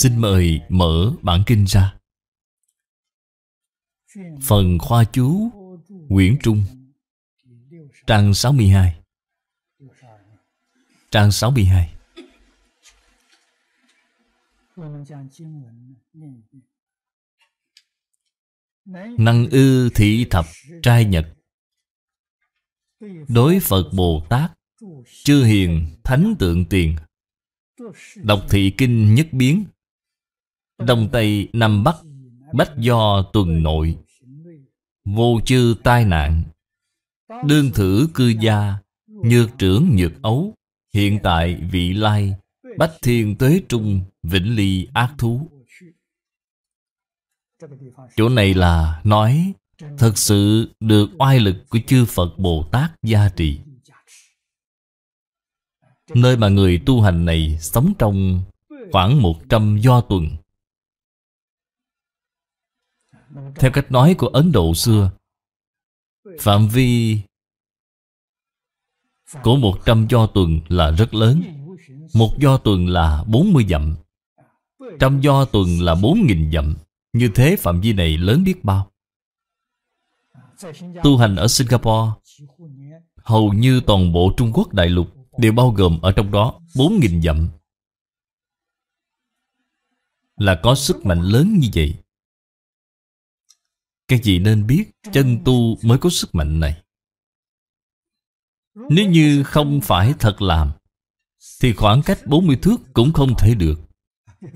Xin mời mở bản kinh ra Phần khoa chú Nguyễn Trung Trang 62 Trang 62 Năng ư thị thập trai nhật Đối Phật Bồ Tát Chư Hiền Thánh Tượng Tiền Đọc thị kinh nhất biến Đông Tây Nam Bắc Bách do tuần nội Vô chư tai nạn Đương thử cư gia Nhược trưởng nhược ấu Hiện tại vị lai Bách thiên tuế trung Vĩnh ly ác thú Chỗ này là nói Thật sự được oai lực của chư Phật Bồ Tát gia trì Nơi mà người tu hành này sống trong khoảng 100 do tuần theo cách nói của Ấn Độ xưa Phạm vi Của 100 do tuần là rất lớn Một do tuần là 40 dặm Trăm do tuần là 4.000 dặm Như thế phạm vi này lớn biết bao Tu hành ở Singapore Hầu như toàn bộ Trung Quốc đại lục Đều bao gồm ở trong đó 4.000 dặm Là có sức mạnh lớn như vậy các vị nên biết chân tu mới có sức mạnh này. Nếu như không phải thật làm Thì khoảng cách 40 thước cũng không thể được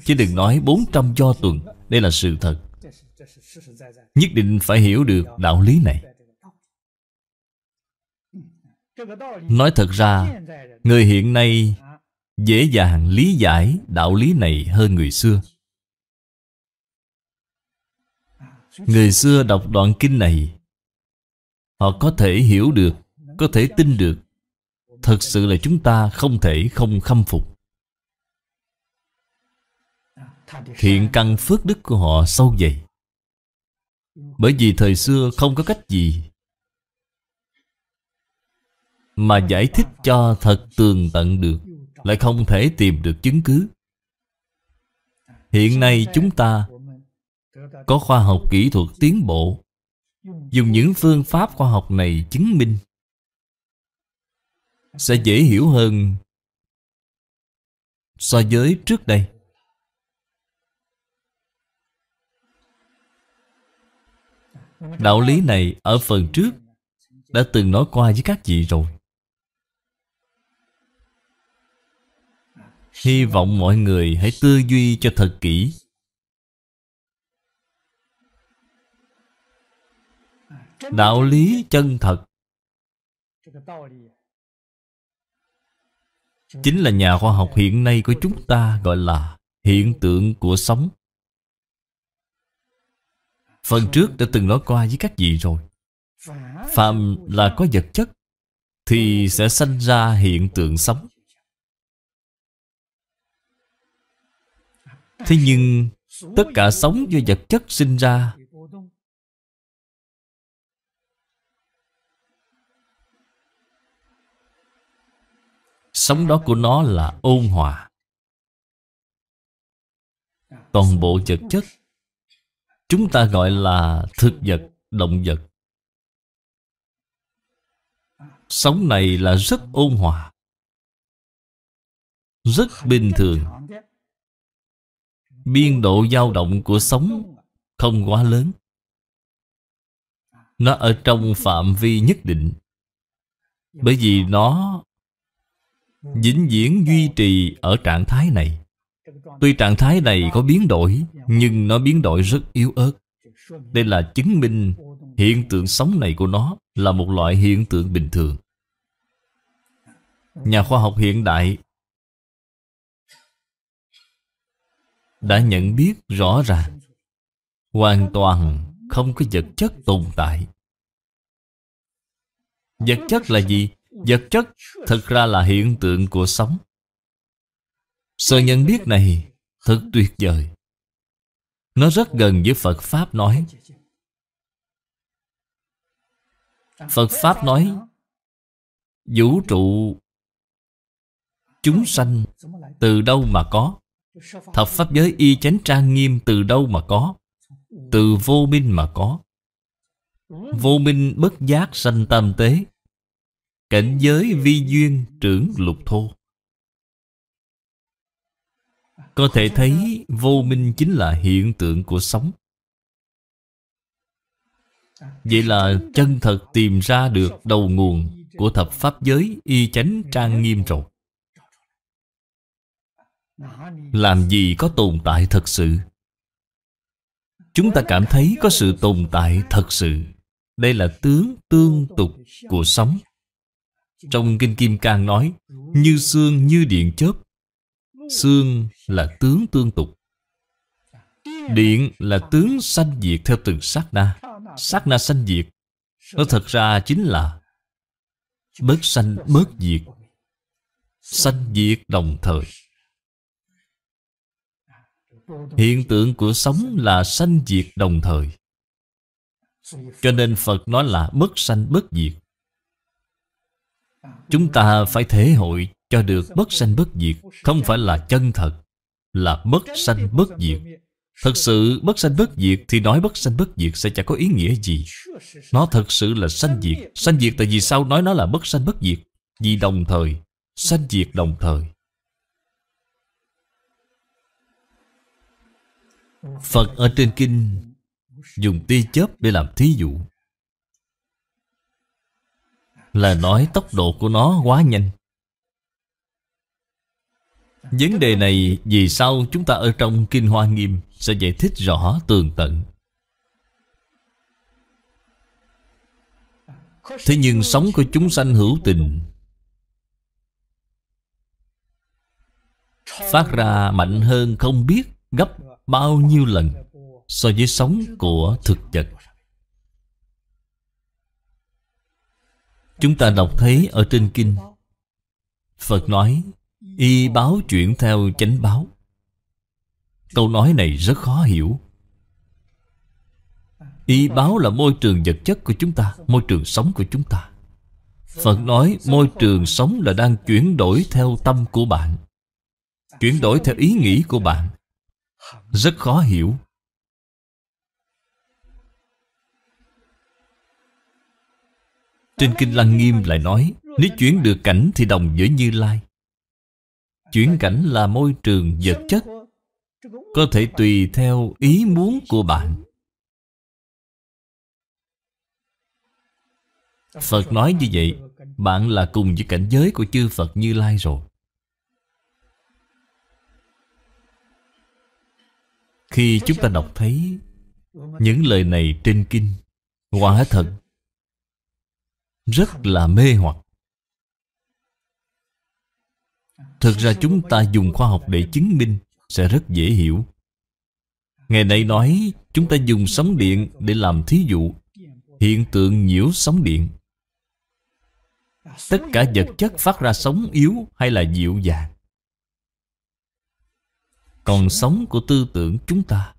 Chứ đừng nói 400 do tuần Đây là sự thật Nhất định phải hiểu được đạo lý này Nói thật ra Người hiện nay Dễ dàng lý giải đạo lý này hơn người xưa Người xưa đọc đoạn kinh này Họ có thể hiểu được Có thể tin được Thật sự là chúng ta không thể không khâm phục Thiện căn phước đức của họ sâu dày Bởi vì thời xưa không có cách gì Mà giải thích cho thật tường tận được Lại không thể tìm được chứng cứ Hiện nay chúng ta có khoa học kỹ thuật tiến bộ dùng những phương pháp khoa học này chứng minh sẽ dễ hiểu hơn so với trước đây đạo lý này ở phần trước đã từng nói qua với các vị rồi hy vọng mọi người hãy tư duy cho thật kỹ đạo lý chân thật chính là nhà khoa học hiện nay của chúng ta gọi là hiện tượng của sóng phần trước đã từng nói qua với các vị rồi phàm là có vật chất thì sẽ sanh ra hiện tượng sóng thế nhưng tất cả sóng do vật chất sinh ra Sống đó của nó là ôn hòa Toàn bộ vật chất Chúng ta gọi là thực vật, động vật Sống này là rất ôn hòa Rất bình thường Biên độ dao động của sống không quá lớn Nó ở trong phạm vi nhất định Bởi vì nó vĩnh viễn duy trì ở trạng thái này tuy trạng thái này có biến đổi nhưng nó biến đổi rất yếu ớt đây là chứng minh hiện tượng sống này của nó là một loại hiện tượng bình thường nhà khoa học hiện đại đã nhận biết rõ ràng hoàn toàn không có vật chất tồn tại vật chất là gì Vật chất thật ra là hiện tượng của sống Sự nhận biết này thật tuyệt vời Nó rất gần với Phật Pháp nói Phật Pháp nói Vũ trụ Chúng sanh từ đâu mà có Thập Pháp giới y chánh trang nghiêm từ đâu mà có Từ vô minh mà có Vô minh bất giác sanh tam tế Cảnh giới vi duyên trưởng lục thô Có thể thấy vô minh chính là hiện tượng của sống Vậy là chân thật tìm ra được đầu nguồn Của thập pháp giới y chánh trang nghiêm rồi Làm gì có tồn tại thật sự Chúng ta cảm thấy có sự tồn tại thật sự Đây là tướng tương tục của sống trong Kinh Kim Cang nói Như xương như điện chớp Xương là tướng tương tục Điện là tướng sanh diệt theo từng sát na Sát na sanh diệt Nó thật ra chính là Bớt sanh bớt diệt Sanh diệt đồng thời Hiện tượng của sống là sanh diệt đồng thời Cho nên Phật nói là bất sanh bất diệt Chúng ta phải thể hội cho được bất sanh bất diệt Không phải là chân thật Là bất sanh bất diệt Thật sự bất sanh bất diệt Thì nói bất sanh bất diệt sẽ chẳng có ý nghĩa gì Nó thật sự là sanh diệt Sanh diệt tại vì sao nói nó là bất sanh bất diệt Vì đồng thời Sanh diệt đồng thời Phật ở trên kinh Dùng tia chớp để làm thí dụ là nói tốc độ của nó quá nhanh. Vấn đề này vì sao chúng ta ở trong Kinh Hoa Nghiêm sẽ giải thích rõ tường tận. Thế nhưng sống của chúng sanh hữu tình Phát ra mạnh hơn không biết gấp bao nhiêu lần So với sống của thực vật Chúng ta đọc thấy ở trên kinh Phật nói Y báo chuyển theo chánh báo Câu nói này rất khó hiểu Y báo là môi trường vật chất của chúng ta Môi trường sống của chúng ta Phật nói môi trường sống là đang chuyển đổi theo tâm của bạn Chuyển đổi theo ý nghĩ của bạn Rất khó hiểu Trên Kinh Lăng Nghiêm lại nói Nếu chuyển được cảnh thì đồng với Như Lai Chuyển cảnh là môi trường vật chất Có thể tùy theo ý muốn của bạn Phật nói như vậy Bạn là cùng với cảnh giới của chư Phật Như Lai rồi Khi chúng ta đọc thấy Những lời này trên kinh Quả thật rất là mê hoặc Thực ra chúng ta dùng khoa học để chứng minh sẽ rất dễ hiểu. Ngày nay nói chúng ta dùng sóng điện để làm thí dụ hiện tượng nhiễu sóng điện. Tất cả vật chất phát ra sóng yếu hay là dịu dàng. Còn sóng của tư tưởng chúng ta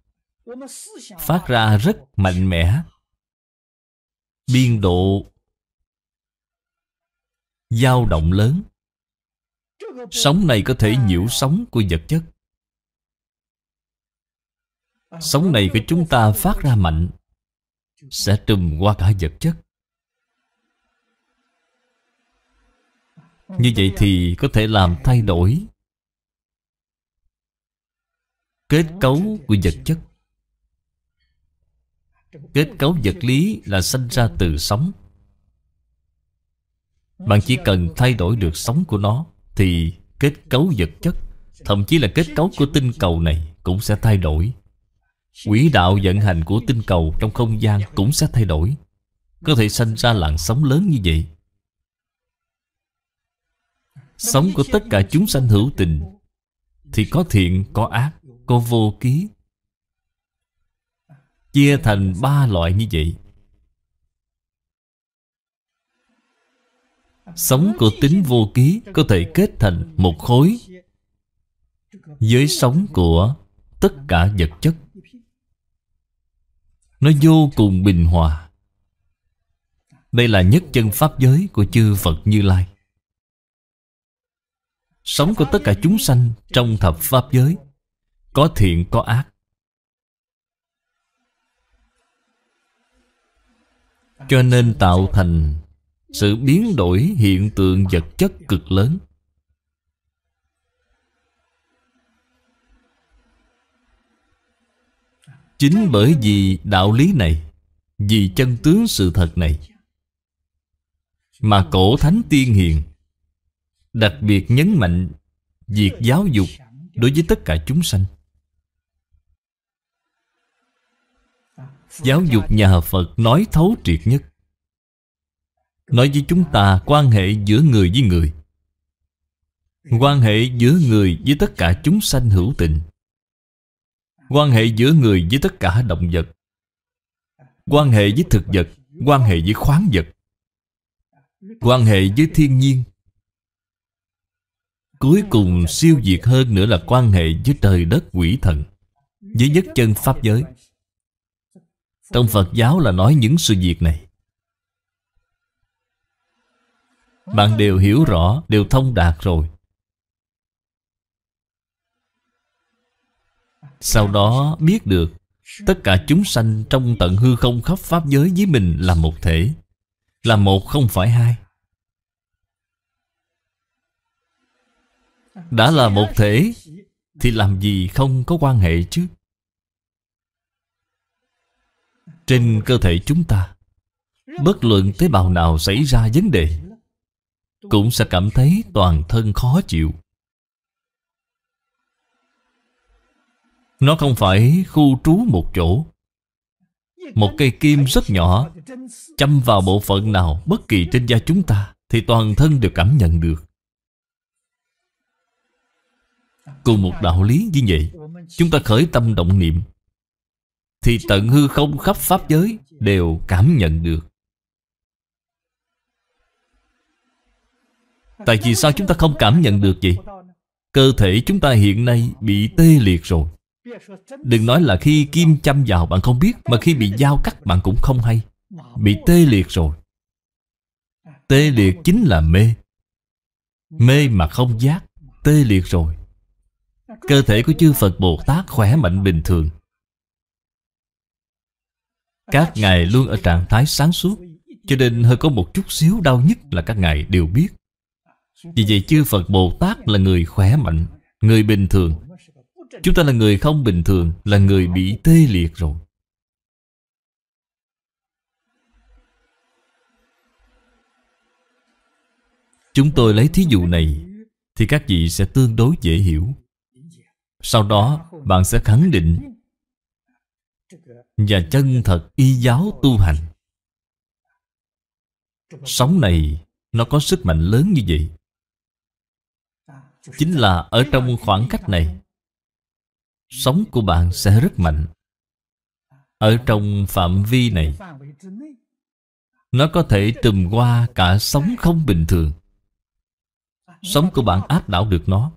phát ra rất mạnh mẽ. Biên độ dao động lớn Sóng này có thể nhiễu sóng của vật chất Sóng này của chúng ta phát ra mạnh Sẽ trùm qua cả vật chất Như vậy thì có thể làm thay đổi Kết cấu của vật chất Kết cấu vật lý là sinh ra từ sóng bạn chỉ cần thay đổi được sóng của nó Thì kết cấu vật chất Thậm chí là kết cấu của tinh cầu này Cũng sẽ thay đổi Quỹ đạo vận hành của tinh cầu Trong không gian cũng sẽ thay đổi Có thể sinh ra làn sóng lớn như vậy Sống của tất cả chúng sanh hữu tình Thì có thiện, có ác, có vô ký Chia thành ba loại như vậy Sống của tính vô ký có thể kết thành một khối Với sống của tất cả vật chất Nó vô cùng bình hòa Đây là nhất chân pháp giới của chư Phật Như Lai Sống của tất cả chúng sanh trong thập pháp giới Có thiện có ác Cho nên tạo thành sự biến đổi hiện tượng vật chất cực lớn chính bởi vì đạo lý này vì chân tướng sự thật này mà cổ thánh tiên hiền đặc biệt nhấn mạnh việc giáo dục đối với tất cả chúng sanh giáo dục nhà phật nói thấu triệt nhất nói với chúng ta quan hệ giữa người với người quan hệ giữa người với tất cả chúng sanh hữu tình quan hệ giữa người với tất cả động vật quan hệ với thực vật quan hệ với khoáng vật quan hệ với thiên nhiên cuối cùng siêu việt hơn nữa là quan hệ với trời đất quỷ thần với nhất chân pháp giới trong phật giáo là nói những sự việc này Bạn đều hiểu rõ, đều thông đạt rồi Sau đó biết được Tất cả chúng sanh trong tận hư không khắp Pháp giới với mình là một thể Là một không phải hai Đã là một thể Thì làm gì không có quan hệ chứ Trên cơ thể chúng ta Bất luận tế bào nào xảy ra vấn đề cũng sẽ cảm thấy toàn thân khó chịu. Nó không phải khu trú một chỗ. Một cây kim rất nhỏ, châm vào bộ phận nào bất kỳ trên da chúng ta, thì toàn thân đều cảm nhận được. Cùng một đạo lý như vậy, chúng ta khởi tâm động niệm, thì tận hư không khắp Pháp giới đều cảm nhận được. Tại vì sao chúng ta không cảm nhận được vậy? Cơ thể chúng ta hiện nay bị tê liệt rồi Đừng nói là khi kim châm vào bạn không biết Mà khi bị dao cắt bạn cũng không hay Bị tê liệt rồi Tê liệt chính là mê Mê mà không giác Tê liệt rồi Cơ thể của chư Phật Bồ Tát khỏe mạnh bình thường Các ngài luôn ở trạng thái sáng suốt Cho nên hơi có một chút xíu đau nhất là các ngài đều biết vì vậy chư Phật Bồ Tát là người khỏe mạnh Người bình thường Chúng ta là người không bình thường Là người bị tê liệt rồi Chúng tôi lấy thí dụ này Thì các vị sẽ tương đối dễ hiểu Sau đó bạn sẽ khẳng định Và chân thật y giáo tu hành Sống này Nó có sức mạnh lớn như vậy chính là ở trong khoảng cách này sống của bạn sẽ rất mạnh ở trong phạm vi này nó có thể trùm qua cả sống không bình thường sống của bạn áp đảo được nó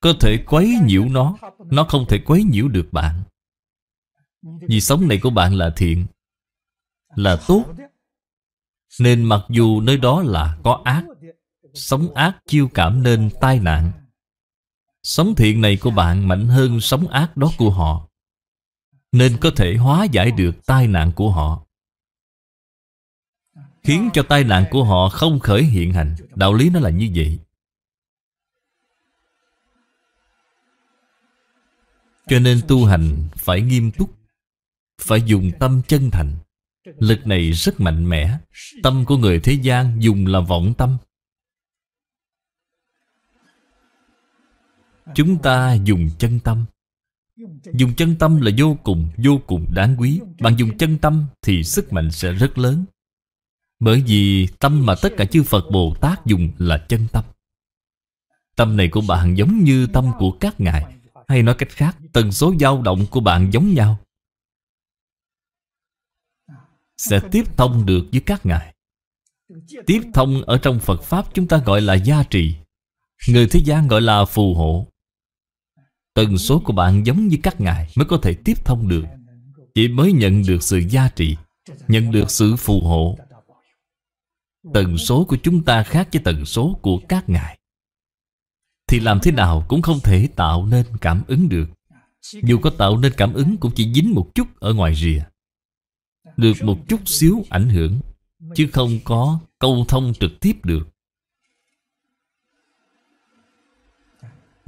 có thể quấy nhiễu nó nó không thể quấy nhiễu được bạn vì sống này của bạn là thiện là tốt nên mặc dù nơi đó là có ác Sống ác chiêu cảm nên tai nạn Sống thiện này của bạn mạnh hơn sống ác đó của họ Nên có thể hóa giải được tai nạn của họ Khiến cho tai nạn của họ không khởi hiện hành Đạo lý nó là như vậy Cho nên tu hành phải nghiêm túc Phải dùng tâm chân thành Lực này rất mạnh mẽ Tâm của người thế gian dùng là vọng tâm Chúng ta dùng chân tâm Dùng chân tâm là vô cùng, vô cùng đáng quý Bạn dùng chân tâm thì sức mạnh sẽ rất lớn Bởi vì tâm mà tất cả chư Phật Bồ Tát dùng là chân tâm Tâm này của bạn giống như tâm của các ngài Hay nói cách khác, tần số dao động của bạn giống nhau Sẽ tiếp thông được với các ngài Tiếp thông ở trong Phật Pháp chúng ta gọi là gia trì Người thế gian gọi là phù hộ Tần số của bạn giống như các ngài mới có thể tiếp thông được Chỉ mới nhận được sự gia trị Nhận được sự phù hộ Tần số của chúng ta khác với tần số của các ngài Thì làm thế nào cũng không thể tạo nên cảm ứng được Dù có tạo nên cảm ứng cũng chỉ dính một chút ở ngoài rìa Được một chút xíu ảnh hưởng Chứ không có câu thông trực tiếp được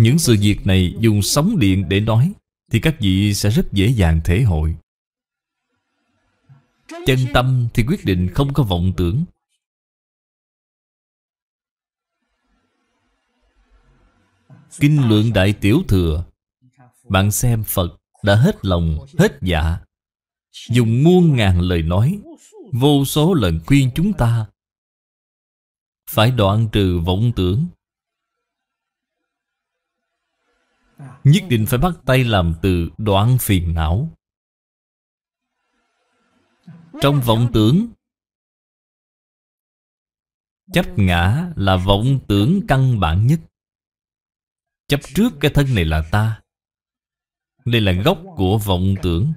Những sự việc này dùng sóng điện để nói Thì các vị sẽ rất dễ dàng thể hội Chân tâm thì quyết định không có vọng tưởng Kinh luận đại tiểu thừa Bạn xem Phật đã hết lòng, hết dạ Dùng muôn ngàn lời nói Vô số lần khuyên chúng ta Phải đoạn trừ vọng tưởng Nhất định phải bắt tay làm từ đoạn phiền não Trong vọng tưởng Chấp ngã là vọng tưởng căn bản nhất Chấp trước cái thân này là ta Đây là gốc của vọng tưởng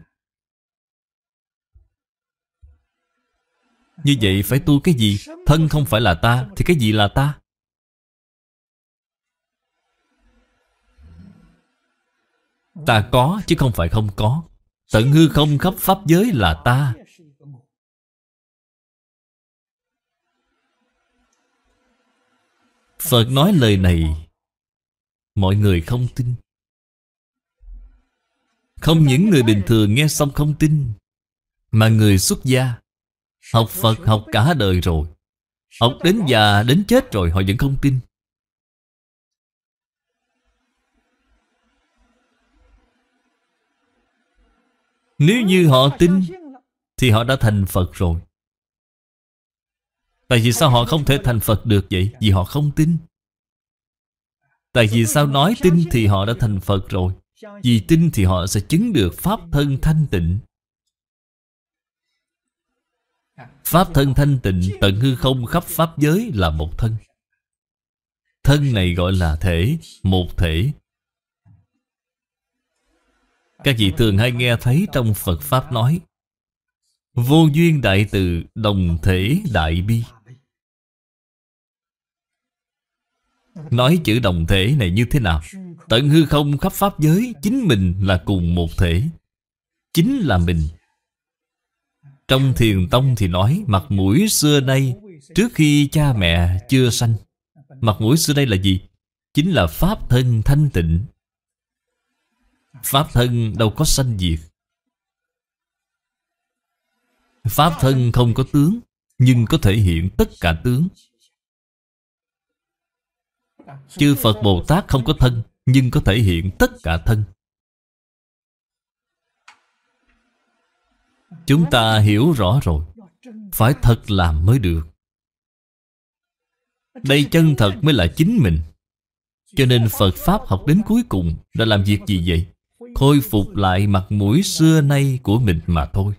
Như vậy phải tu cái gì Thân không phải là ta Thì cái gì là ta Ta có chứ không phải không có Tận hư không khắp pháp giới là ta Phật nói lời này Mọi người không tin Không những người bình thường nghe xong không tin Mà người xuất gia Học Phật học cả đời rồi Học đến già đến chết rồi họ vẫn không tin Nếu như họ tin Thì họ đã thành Phật rồi Tại vì sao họ không thể thành Phật được vậy? Vì họ không tin Tại vì sao nói tin thì họ đã thành Phật rồi Vì tin thì họ sẽ chứng được Pháp thân thanh tịnh Pháp thân thanh tịnh tận hư không khắp Pháp giới là một thân Thân này gọi là thể Một thể các vị thường hay nghe thấy trong Phật Pháp nói Vô duyên đại từ đồng thể đại bi Nói chữ đồng thể này như thế nào? Tận hư không khắp Pháp giới Chính mình là cùng một thể Chính là mình Trong thiền tông thì nói Mặt mũi xưa nay Trước khi cha mẹ chưa sanh Mặt mũi xưa đây là gì? Chính là Pháp thân thanh tịnh Pháp thân đâu có sanh diệt Pháp thân không có tướng Nhưng có thể hiện tất cả tướng Chư Phật Bồ Tát không có thân Nhưng có thể hiện tất cả thân Chúng ta hiểu rõ rồi Phải thật làm mới được Đây chân thật mới là chính mình Cho nên Phật Pháp học đến cuối cùng đã làm việc gì vậy? khôi phục lại mặt mũi xưa nay của mình mà thôi.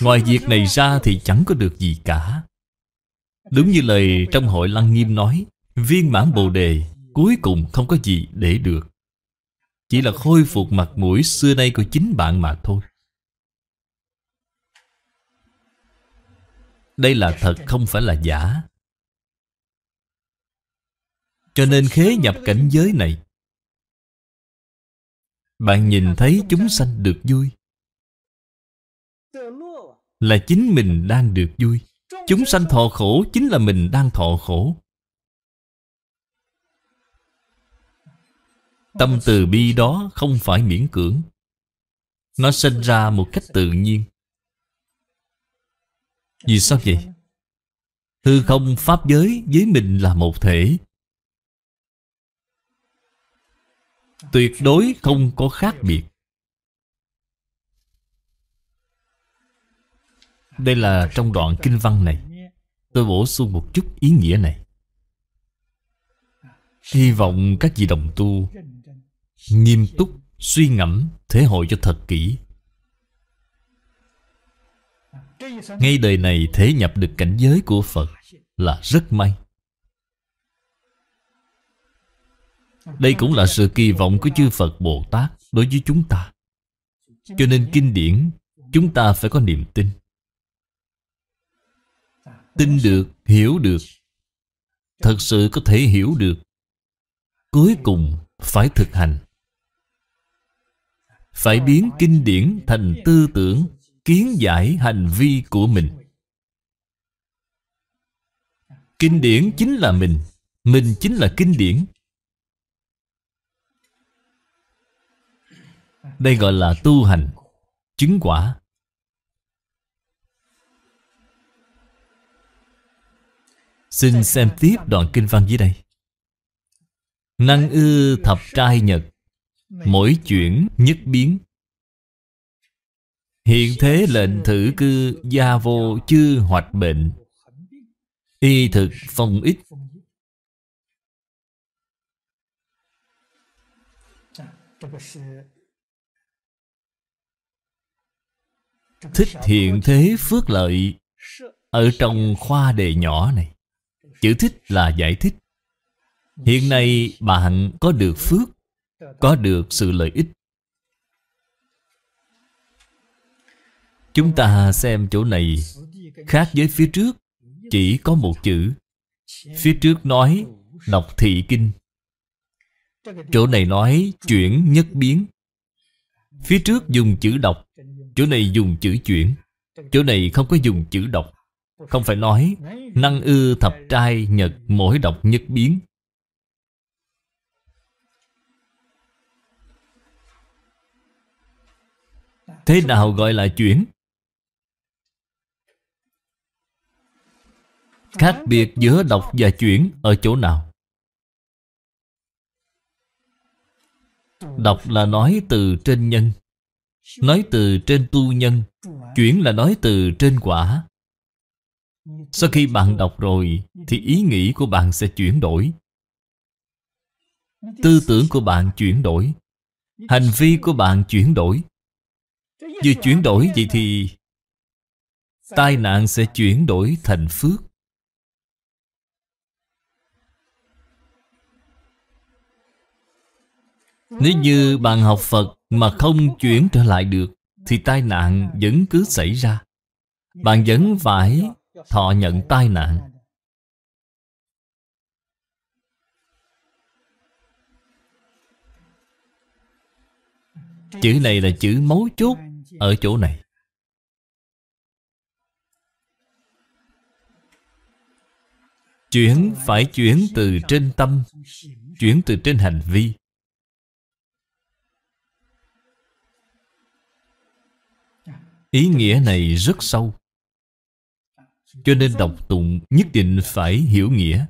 Ngoài việc này ra thì chẳng có được gì cả. Đúng như lời trong hội Lăng Nghiêm nói, viên mãn Bồ Đề cuối cùng không có gì để được. Chỉ là khôi phục mặt mũi xưa nay của chính bạn mà thôi. Đây là thật không phải là giả. Cho nên khế nhập cảnh giới này bạn nhìn thấy chúng sanh được vui là chính mình đang được vui chúng sanh thọ khổ chính là mình đang thọ khổ tâm từ bi đó không phải miễn cưỡng nó sinh ra một cách tự nhiên vì sao vậy hư không pháp giới với mình là một thể tuyệt đối không có khác biệt đây là trong đoạn kinh văn này tôi bổ sung một chút ý nghĩa này hy vọng các vị đồng tu nghiêm túc suy ngẫm thể hội cho thật kỹ ngay đời này thể nhập được cảnh giới của phật là rất may Đây cũng là sự kỳ vọng của chư Phật Bồ Tát đối với chúng ta Cho nên kinh điển chúng ta phải có niềm tin Tin được, hiểu được Thật sự có thể hiểu được Cuối cùng phải thực hành Phải biến kinh điển thành tư tưởng Kiến giải hành vi của mình Kinh điển chính là mình Mình chính là kinh điển Đây gọi là tu hành Chứng quả Xin xem tiếp đoạn kinh văn dưới đây Năng ư thập trai nhật Mỗi chuyển nhất biến Hiện thế lệnh thử cư Gia vô chư hoạch bệnh Y thực phong ích thích hiện thế phước lợi ở trong khoa đề nhỏ này chữ thích là giải thích hiện nay bạn có được phước có được sự lợi ích chúng ta xem chỗ này khác với phía trước chỉ có một chữ phía trước nói đọc thị kinh chỗ này nói chuyển nhất biến phía trước dùng chữ đọc Chỗ này dùng chữ chuyển Chỗ này không có dùng chữ đọc Không phải nói Năng ư thập trai nhật mỗi đọc nhất biến Thế nào gọi là chuyển? Khác biệt giữa đọc và chuyển ở chỗ nào? Đọc là nói từ trên nhân Nói từ trên tu nhân Chuyển là nói từ trên quả Sau khi bạn đọc rồi Thì ý nghĩ của bạn sẽ chuyển đổi Tư tưởng của bạn chuyển đổi Hành vi của bạn chuyển đổi Vừa chuyển đổi vậy thì Tai nạn sẽ chuyển đổi thành phước Nếu như bạn học Phật mà không chuyển trở lại được thì tai nạn vẫn cứ xảy ra bạn vẫn phải thọ nhận tai nạn chữ này là chữ mấu chốt ở chỗ này chuyển phải chuyển từ trên tâm chuyển từ trên hành vi Ý nghĩa này rất sâu Cho nên đọc tụng nhất định phải hiểu nghĩa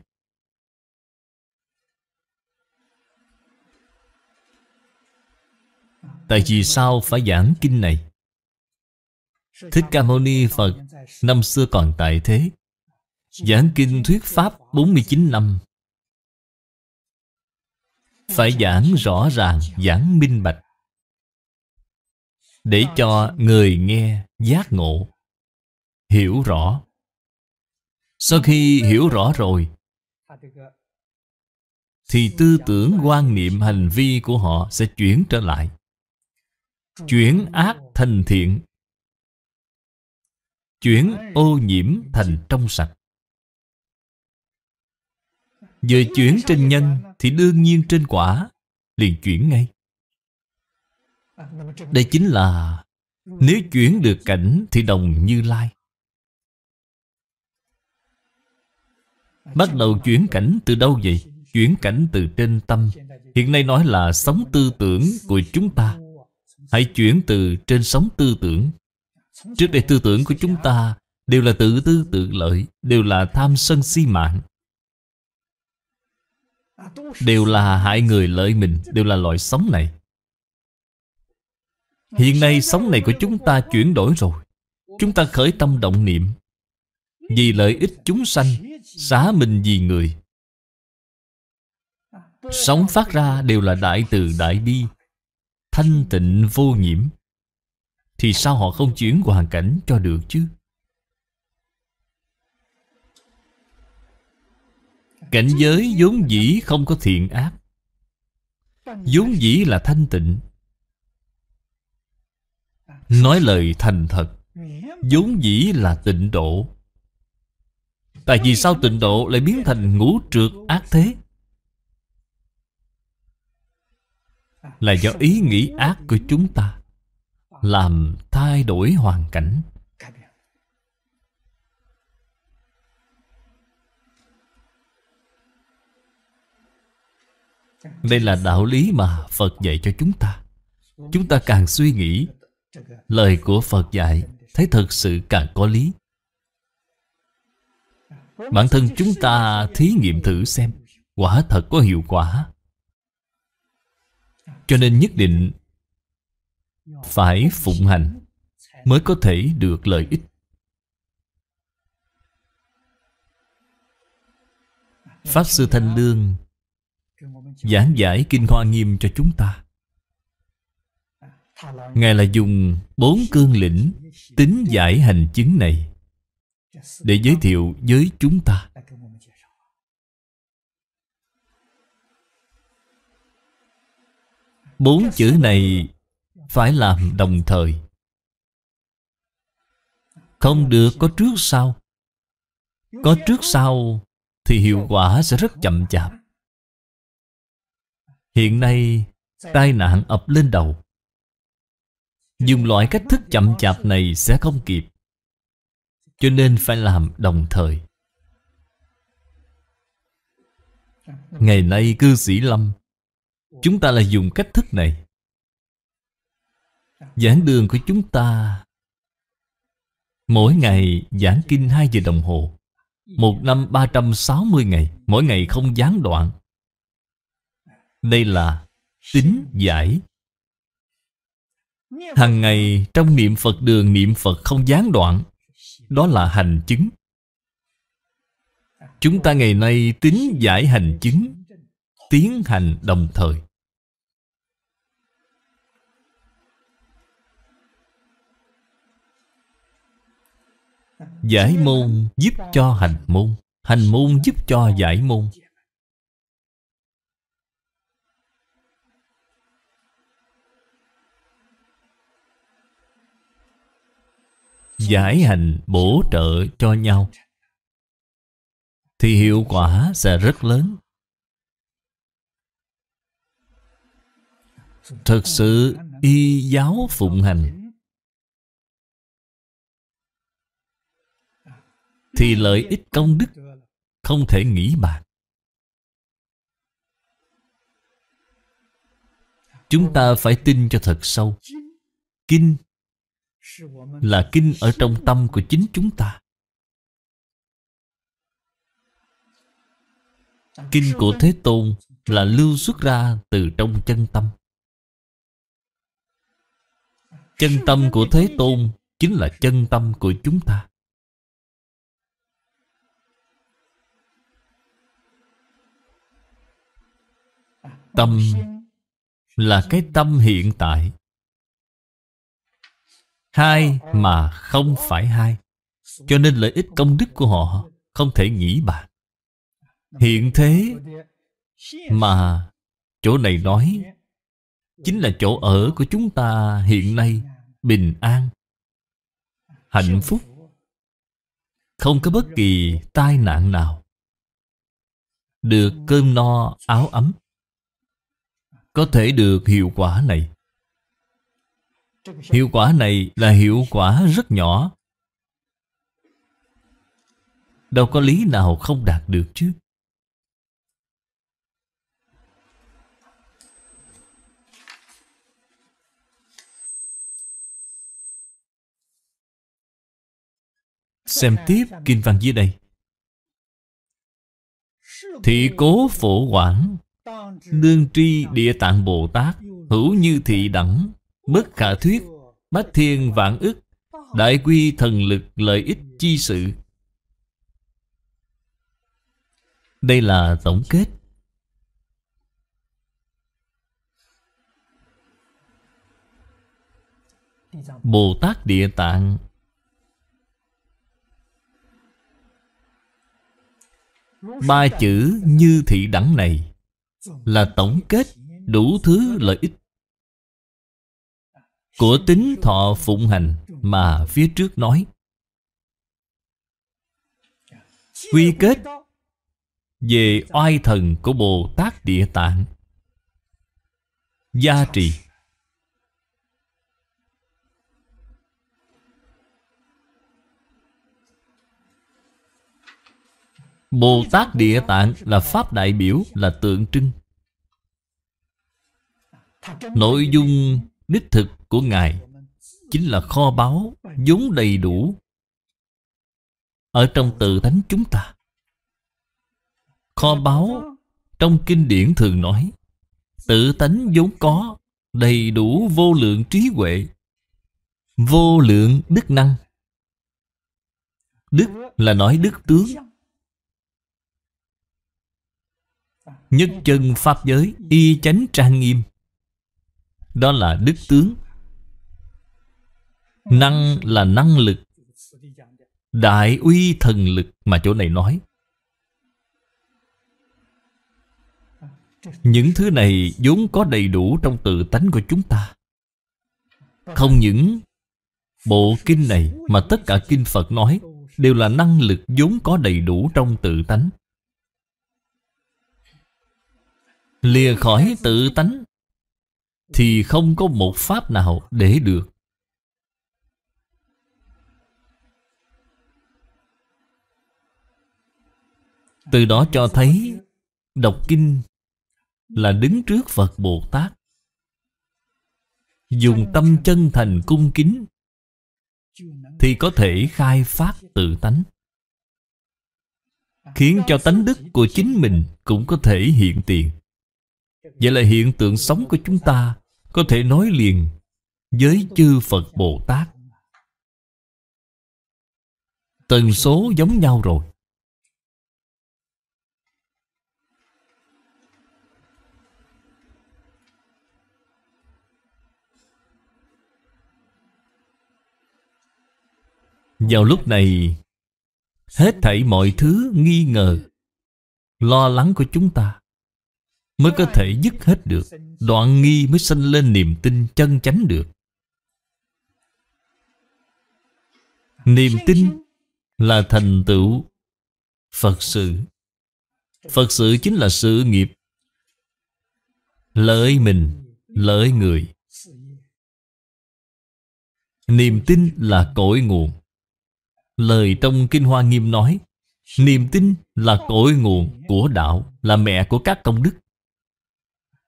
Tại vì sao phải giảng kinh này? Thích Ca Mâu Ni Phật năm xưa còn tại thế Giảng kinh thuyết Pháp 49 năm Phải giảng rõ ràng, giảng minh bạch để cho người nghe giác ngộ hiểu rõ sau khi hiểu rõ rồi thì tư tưởng quan niệm hành vi của họ sẽ chuyển trở lại chuyển ác thành thiện chuyển ô nhiễm thành trong sạch vừa chuyển trên nhân thì đương nhiên trên quả liền chuyển ngay đây chính là Nếu chuyển được cảnh thì đồng như lai Bắt đầu chuyển cảnh từ đâu vậy? Chuyển cảnh từ trên tâm Hiện nay nói là sống tư tưởng của chúng ta Hãy chuyển từ trên sống tư tưởng Trước đây tư tưởng của chúng ta Đều là tự tư tự lợi Đều là tham sân si mạng Đều là hại người lợi mình Đều là loại sống này Hiện nay sống này của chúng ta chuyển đổi rồi Chúng ta khởi tâm động niệm Vì lợi ích chúng sanh Xá mình vì người Sống phát ra đều là đại từ đại bi Thanh tịnh vô nhiễm Thì sao họ không chuyển hoàn cảnh cho được chứ Cảnh giới vốn dĩ không có thiện ác vốn dĩ là thanh tịnh Nói lời thành thật vốn dĩ là tịnh độ Tại vì sao tịnh độ lại biến thành ngũ trượt ác thế? Là do ý nghĩ ác của chúng ta Làm thay đổi hoàn cảnh Đây là đạo lý mà Phật dạy cho chúng ta Chúng ta càng suy nghĩ lời của phật dạy thấy thật sự càng có lý bản thân chúng ta thí nghiệm thử xem quả thật có hiệu quả cho nên nhất định phải phụng hành mới có thể được lợi ích pháp sư thanh lương giảng giải kinh hoa nghiêm cho chúng ta Ngài là dùng bốn cương lĩnh tính giải hành chứng này để giới thiệu với chúng ta. Bốn chữ này phải làm đồng thời. Không được có trước sau. Có trước sau thì hiệu quả sẽ rất chậm chạp. Hiện nay tai nạn ập lên đầu Dùng loại cách thức chậm chạp này sẽ không kịp Cho nên phải làm đồng thời Ngày nay cư sĩ Lâm Chúng ta là dùng cách thức này Giảng đường của chúng ta Mỗi ngày giảng kinh 2 giờ đồng hồ Một năm 360 ngày Mỗi ngày không gián đoạn Đây là tính giải Hằng ngày trong niệm Phật đường niệm Phật không gián đoạn Đó là hành chứng Chúng ta ngày nay tính giải hành chứng Tiến hành đồng thời Giải môn giúp cho hành môn Hành môn giúp cho giải môn giải hành bổ trợ cho nhau thì hiệu quả sẽ rất lớn thật sự y giáo phụng hành thì lợi ích công đức không thể nghĩ bàn chúng ta phải tin cho thật sâu kinh là kinh ở trong tâm của chính chúng ta kinh của thế tôn là lưu xuất ra từ trong chân tâm chân tâm của thế tôn chính là chân tâm của chúng ta à, tâm là cái tâm hiện tại Hai mà không phải hai Cho nên lợi ích công đức của họ Không thể nghĩ bàn Hiện thế Mà chỗ này nói Chính là chỗ ở của chúng ta hiện nay Bình an Hạnh phúc Không có bất kỳ tai nạn nào Được cơm no áo ấm Có thể được hiệu quả này Hiệu quả này là hiệu quả rất nhỏ Đâu có lý nào không đạt được chứ Xem tiếp Kinh văn dưới đây Thị cố phổ quảng Đương tri địa tạng Bồ Tát Hữu như thị đẳng bất khả thuyết, bát thiên vạn ức, đại quy thần lực lợi ích chi sự. Đây là tổng kết. Bồ Tát Địa Tạng Ba chữ như thị đẳng này Là tổng kết đủ thứ lợi ích của tính thọ phụng hành Mà phía trước nói Quy kết Về oai thần của Bồ Tát Địa Tạng Gia trì Bồ Tát Địa Tạng là Pháp đại biểu, là tượng trưng Nội dung đích thực của Ngài Chính là kho báu vốn đầy đủ Ở trong tự tánh chúng ta Kho báu trong kinh điển thường nói Tự tánh vốn có đầy đủ vô lượng trí huệ Vô lượng đức năng Đức là nói đức tướng Nhất chân Pháp giới Y chánh trang nghiêm Đó là đức tướng Năng là năng lực Đại uy thần lực mà chỗ này nói Những thứ này vốn có đầy đủ trong tự tánh của chúng ta Không những bộ kinh này mà tất cả kinh Phật nói Đều là năng lực vốn có đầy đủ trong tự tánh Lìa khỏi tự tánh Thì không có một pháp nào để được Từ đó cho thấy Đọc kinh Là đứng trước Phật Bồ Tát Dùng tâm chân thành cung kính Thì có thể khai phát tự tánh Khiến cho tánh đức của chính mình Cũng có thể hiện tiền Vậy là hiện tượng sống của chúng ta Có thể nói liền Với chư Phật Bồ Tát Tần số giống nhau rồi Vào lúc này Hết thảy mọi thứ nghi ngờ Lo lắng của chúng ta Mới có thể dứt hết được Đoạn nghi mới sinh lên niềm tin chân chánh được Niềm tin là thành tựu Phật sự Phật sự chính là sự nghiệp Lợi mình, lợi người Niềm tin là cội nguồn Lời trong Kinh Hoa Nghiêm nói Niềm tin là cội nguồn của đạo Là mẹ của các công đức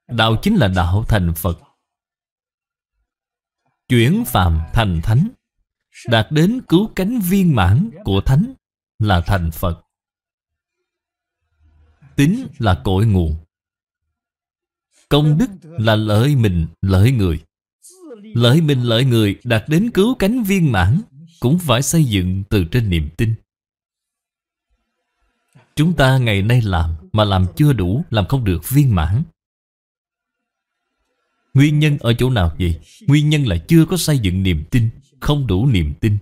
Đạo chính là đạo thành Phật Chuyển phàm thành thánh Đạt đến cứu cánh viên mãn của thánh Là thành Phật Tính là cội nguồn Công đức là lợi mình lợi người Lợi mình lợi người đạt đến cứu cánh viên mãn cũng phải xây dựng từ trên niềm tin. Chúng ta ngày nay làm mà làm chưa đủ, làm không được viên mãn. Nguyên nhân ở chỗ nào vậy? Nguyên nhân là chưa có xây dựng niềm tin, không đủ niềm tin.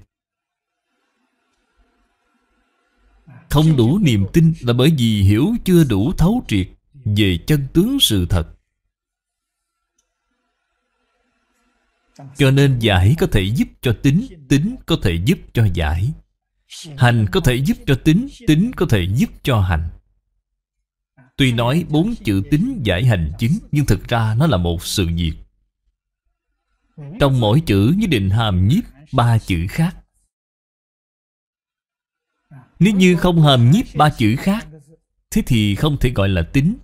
Không đủ niềm tin là bởi vì hiểu chưa đủ thấu triệt về chân tướng sự thật. Cho nên giải có thể giúp cho tính Tính có thể giúp cho giải Hành có thể giúp cho tính Tính có thể giúp cho hành Tuy nói bốn chữ tính giải hành chứng Nhưng thực ra nó là một sự việc Trong mỗi chữ như định hàm nhiếp ba chữ khác Nếu như không hàm nhiếp ba chữ khác Thế thì không thể gọi là tính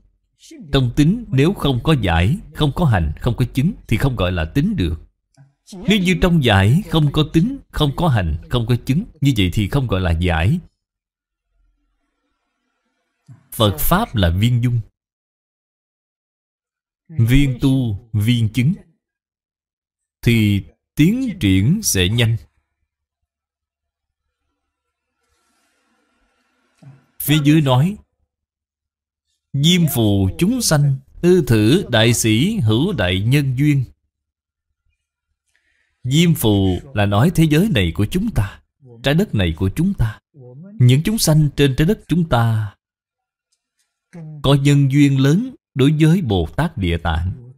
Trong tính nếu không có giải Không có hành, không có chứng Thì không gọi là tính được nếu như trong giải không có tính, không có hành, không có chứng Như vậy thì không gọi là giải Phật Pháp là viên dung Viên tu, viên chứng Thì tiến triển sẽ nhanh Phía dưới nói Diêm phù chúng sanh Ư thử đại sĩ hữu đại nhân duyên Diêm phù là nói thế giới này của chúng ta Trái đất này của chúng ta Những chúng sanh trên trái đất chúng ta Có nhân duyên lớn đối với Bồ Tát Địa Tạng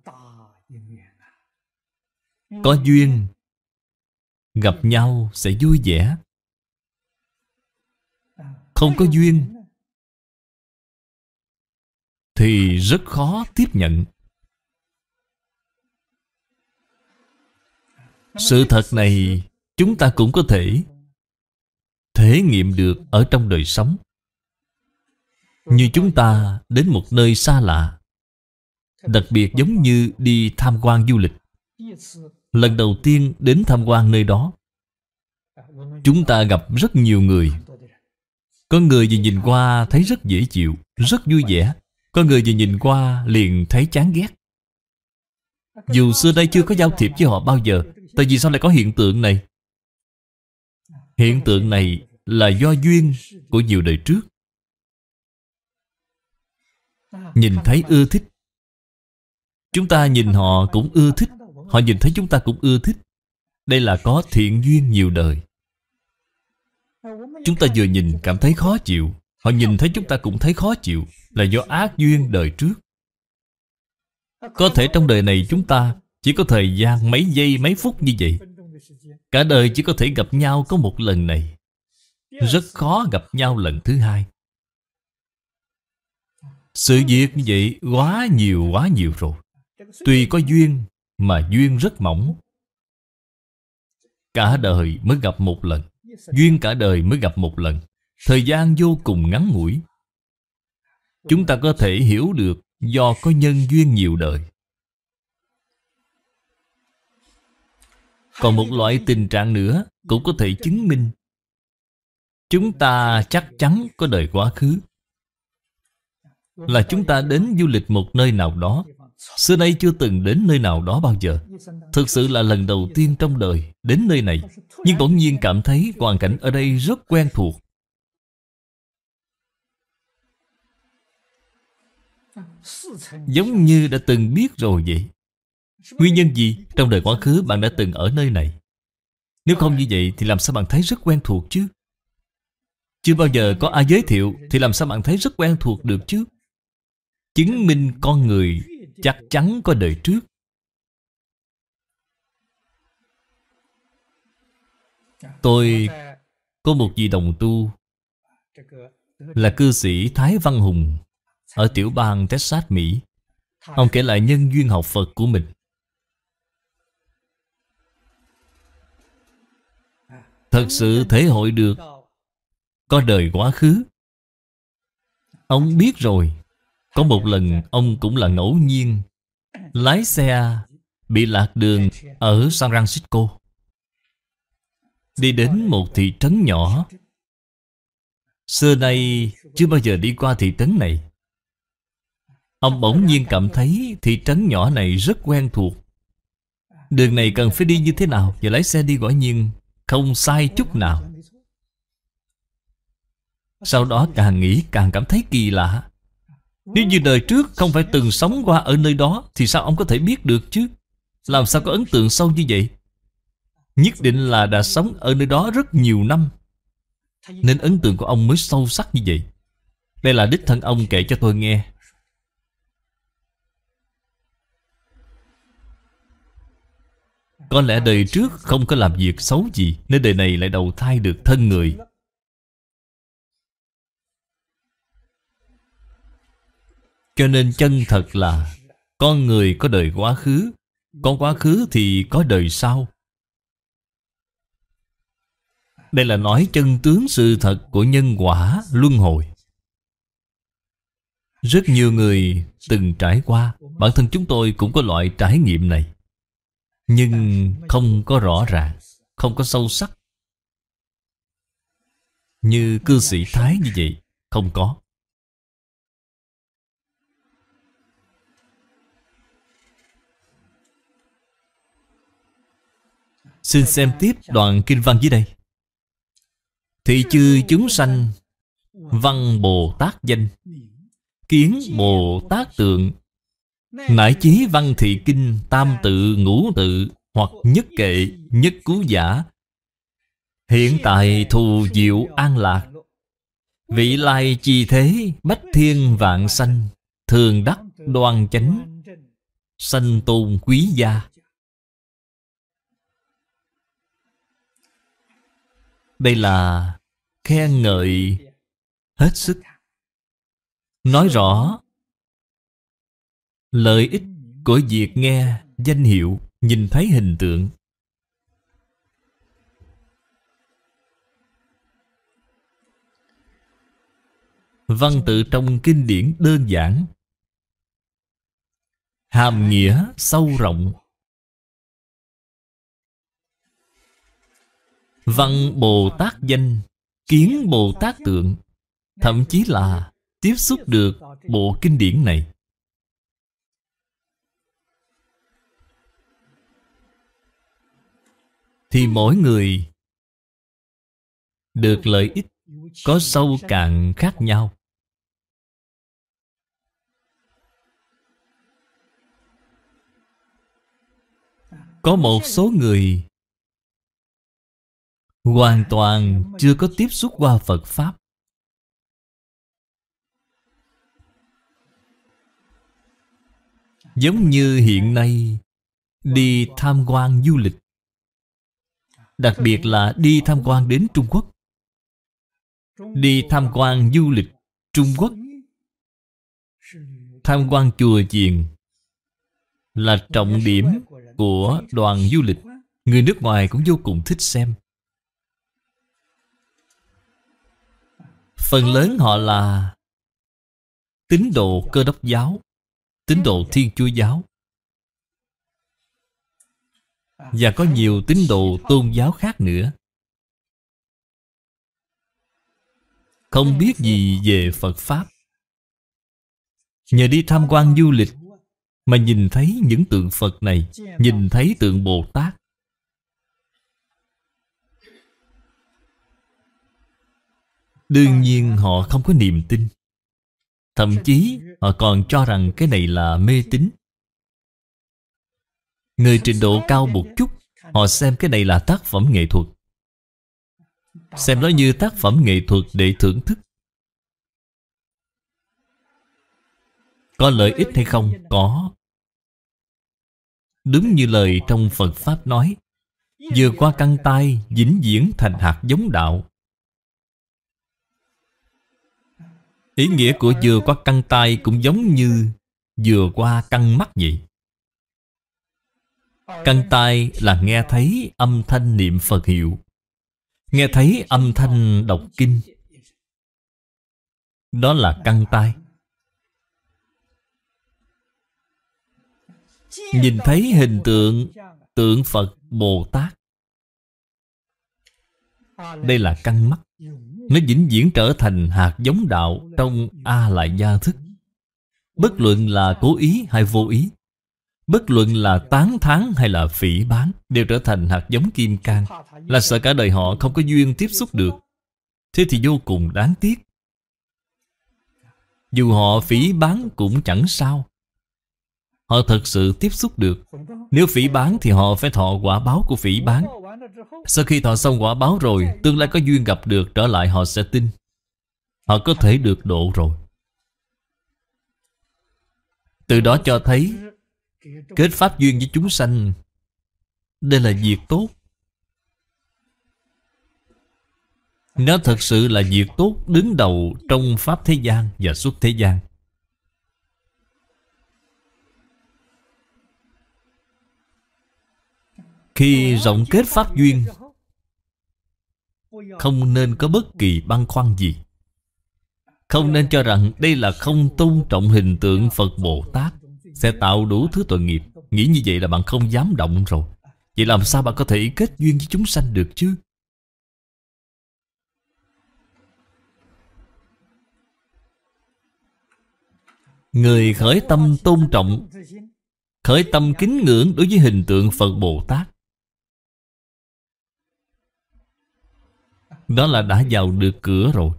Có duyên Gặp nhau sẽ vui vẻ Không có duyên Thì rất khó tiếp nhận Sự thật này chúng ta cũng có thể thể nghiệm được ở trong đời sống. Như chúng ta đến một nơi xa lạ, đặc biệt giống như đi tham quan du lịch. Lần đầu tiên đến tham quan nơi đó, chúng ta gặp rất nhiều người. Có người gì nhìn qua thấy rất dễ chịu, rất vui vẻ. Có người gì nhìn qua liền thấy chán ghét. Dù xưa đây chưa có giao thiệp với họ bao giờ Tại vì sao lại có hiện tượng này? Hiện tượng này là do duyên của nhiều đời trước Nhìn thấy ưa thích Chúng ta nhìn họ cũng ưa thích Họ nhìn thấy chúng ta cũng ưa thích Đây là có thiện duyên nhiều đời Chúng ta vừa nhìn cảm thấy khó chịu Họ nhìn thấy chúng ta cũng thấy khó chịu Là do ác duyên đời trước Có thể trong đời này chúng ta chỉ có thời gian mấy giây mấy phút như vậy Cả đời chỉ có thể gặp nhau có một lần này Rất khó gặp nhau lần thứ hai Sự việc như vậy quá nhiều quá nhiều rồi Tuy có duyên mà duyên rất mỏng Cả đời mới gặp một lần Duyên cả đời mới gặp một lần Thời gian vô cùng ngắn ngủi Chúng ta có thể hiểu được do có nhân duyên nhiều đời Còn một loại tình trạng nữa cũng có thể chứng minh Chúng ta chắc chắn có đời quá khứ Là chúng ta đến du lịch một nơi nào đó Xưa nay chưa từng đến nơi nào đó bao giờ Thực sự là lần đầu tiên trong đời đến nơi này Nhưng bỗng nhiên cảm thấy hoàn cảnh ở đây rất quen thuộc Giống như đã từng biết rồi vậy Nguyên nhân gì trong đời quá khứ bạn đã từng ở nơi này Nếu không như vậy thì làm sao bạn thấy rất quen thuộc chứ Chưa bao giờ có ai giới thiệu thì làm sao bạn thấy rất quen thuộc được chứ Chứng minh con người chắc chắn có đời trước Tôi có một vị đồng tu Là cư sĩ Thái Văn Hùng Ở tiểu bang Texas, Mỹ Ông kể lại nhân duyên học Phật của mình Thật sự thể hội được Có đời quá khứ Ông biết rồi Có một lần ông cũng là ngẫu nhiên Lái xe Bị lạc đường ở San Francisco Đi đến một thị trấn nhỏ Xưa nay chưa bao giờ đi qua thị trấn này Ông bỗng nhiên cảm thấy thị trấn nhỏ này rất quen thuộc Đường này cần phải đi như thế nào Và lái xe đi quả nhiên không sai chút nào Sau đó càng nghĩ càng cảm thấy kỳ lạ Nếu như đời trước không phải từng sống qua ở nơi đó Thì sao ông có thể biết được chứ Làm sao có ấn tượng sâu như vậy Nhất định là đã sống ở nơi đó rất nhiều năm Nên ấn tượng của ông mới sâu sắc như vậy Đây là đích thân ông kể cho tôi nghe Có lẽ đời trước không có làm việc xấu gì Nên đời này lại đầu thai được thân người Cho nên chân thật là Con người có đời quá khứ Có quá khứ thì có đời sau Đây là nói chân tướng sự thật của nhân quả luân hồi Rất nhiều người từng trải qua Bản thân chúng tôi cũng có loại trải nghiệm này nhưng không có rõ ràng không có sâu sắc như cư sĩ thái như vậy không có xin xem tiếp đoạn kinh văn dưới đây thị chư chúng sanh văn bồ tát danh kiến bồ tát tượng chí văn thị kinh Tam tự ngũ tự Hoặc nhất kệ nhất cứu giả Hiện tại thù diệu an lạc Vị lai chi thế Bách thiên vạn sanh Thường đắc đoan chánh Sanh tôn quý gia Đây là khen ngợi hết sức Nói rõ Lợi ích của việc nghe danh hiệu, nhìn thấy hình tượng Văn tự trong kinh điển đơn giản Hàm nghĩa sâu rộng Văn Bồ Tát danh Kiến Bồ Tát tượng Thậm chí là tiếp xúc được bộ kinh điển này thì mỗi người được lợi ích có sâu cạn khác nhau có một số người hoàn toàn chưa có tiếp xúc qua phật pháp giống như hiện nay đi tham quan du lịch Đặc biệt là đi tham quan đến Trung Quốc Đi tham quan du lịch Trung Quốc Tham quan chùa chiền Là trọng điểm của đoàn du lịch Người nước ngoài cũng vô cùng thích xem Phần lớn họ là tín đồ cơ đốc giáo, tín đồ thiên chúa giáo. Và có nhiều tín đồ tôn giáo khác nữa Không biết gì về Phật Pháp Nhờ đi tham quan du lịch Mà nhìn thấy những tượng Phật này Nhìn thấy tượng Bồ Tát Đương nhiên họ không có niềm tin Thậm chí họ còn cho rằng cái này là mê tín Người trình độ cao một chút Họ xem cái này là tác phẩm nghệ thuật Xem nó như tác phẩm nghệ thuật để thưởng thức Có lợi ích hay không? Có Đúng như lời trong Phật Pháp nói Vừa qua căng tay Dính diễn thành hạt giống đạo Ý nghĩa của vừa qua căng tay Cũng giống như vừa qua căng mắt vậy Căn tai là nghe thấy âm thanh niệm Phật hiệu Nghe thấy âm thanh đọc kinh Đó là căn tai Nhìn thấy hình tượng Tượng Phật Bồ Tát Đây là căn mắt Nó vĩnh viễn trở thành hạt giống đạo Trong A Lại Gia Thức Bất luận là cố ý hay vô ý Bất luận là tán thán hay là phỉ bán Đều trở thành hạt giống kim can Là sợ cả đời họ không có duyên tiếp xúc được Thế thì vô cùng đáng tiếc Dù họ phỉ bán cũng chẳng sao Họ thật sự tiếp xúc được Nếu phỉ bán thì họ phải thọ quả báo của phỉ bán Sau khi thọ xong quả báo rồi Tương lai có duyên gặp được trở lại họ sẽ tin Họ có thể được độ rồi Từ đó cho thấy kết pháp duyên với chúng sanh đây là việc tốt nó thật sự là việc tốt đứng đầu trong pháp thế gian và xuất thế gian khi rộng kết pháp duyên không nên có bất kỳ băn khoăn gì không nên cho rằng đây là không tôn trọng hình tượng phật bồ tát sẽ tạo đủ thứ tội nghiệp Nghĩ như vậy là bạn không dám động rồi Vậy làm sao bạn có thể kết duyên với chúng sanh được chứ Người khởi tâm tôn trọng Khởi tâm kính ngưỡng đối với hình tượng Phật Bồ Tát Đó là đã vào được cửa rồi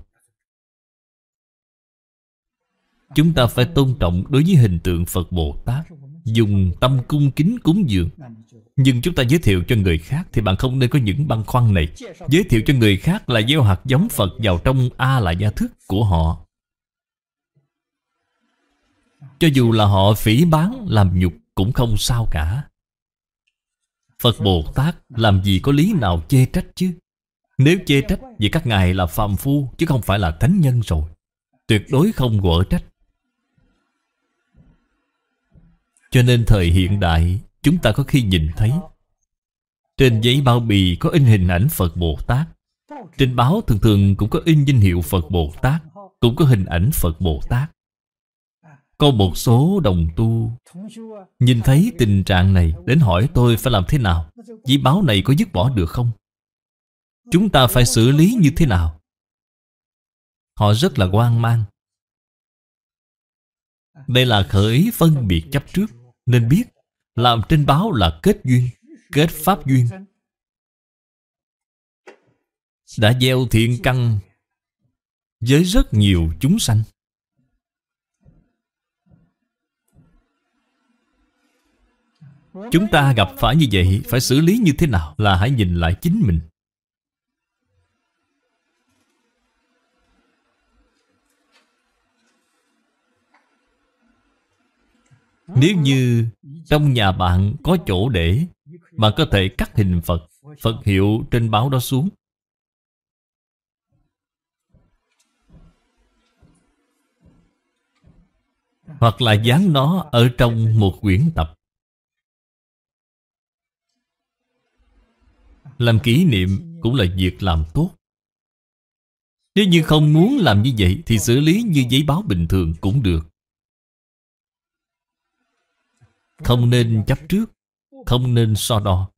Chúng ta phải tôn trọng đối với hình tượng Phật Bồ Tát Dùng tâm cung kính cúng dường Nhưng chúng ta giới thiệu cho người khác Thì bạn không nên có những băn khoăn này Giới thiệu cho người khác là gieo hạt giống Phật Vào trong A là gia thức của họ Cho dù là họ phỉ bán làm nhục Cũng không sao cả Phật Bồ Tát làm gì có lý nào chê trách chứ Nếu chê trách Vì các ngài là phàm phu Chứ không phải là thánh nhân rồi Tuyệt đối không quở trách Cho nên thời hiện đại Chúng ta có khi nhìn thấy Trên giấy bao bì có in hình ảnh Phật Bồ Tát Trên báo thường thường cũng có in danh hiệu Phật Bồ Tát Cũng có hình ảnh Phật Bồ Tát Có một số đồng tu Nhìn thấy tình trạng này Đến hỏi tôi phải làm thế nào Giấy báo này có dứt bỏ được không Chúng ta phải xử lý như thế nào Họ rất là quan mang Đây là khởi phân biệt chấp trước nên biết Làm trên báo là kết duyên Kết pháp duyên Đã gieo thiện căn Với rất nhiều chúng sanh Chúng ta gặp phải như vậy Phải xử lý như thế nào Là hãy nhìn lại chính mình Nếu như trong nhà bạn có chỗ để Bạn có thể cắt hình Phật Phật hiệu trên báo đó xuống Hoặc là dán nó ở trong một quyển tập Làm kỷ niệm cũng là việc làm tốt Nếu như không muốn làm như vậy Thì xử lý như giấy báo bình thường cũng được không nên chấp trước Không nên so đo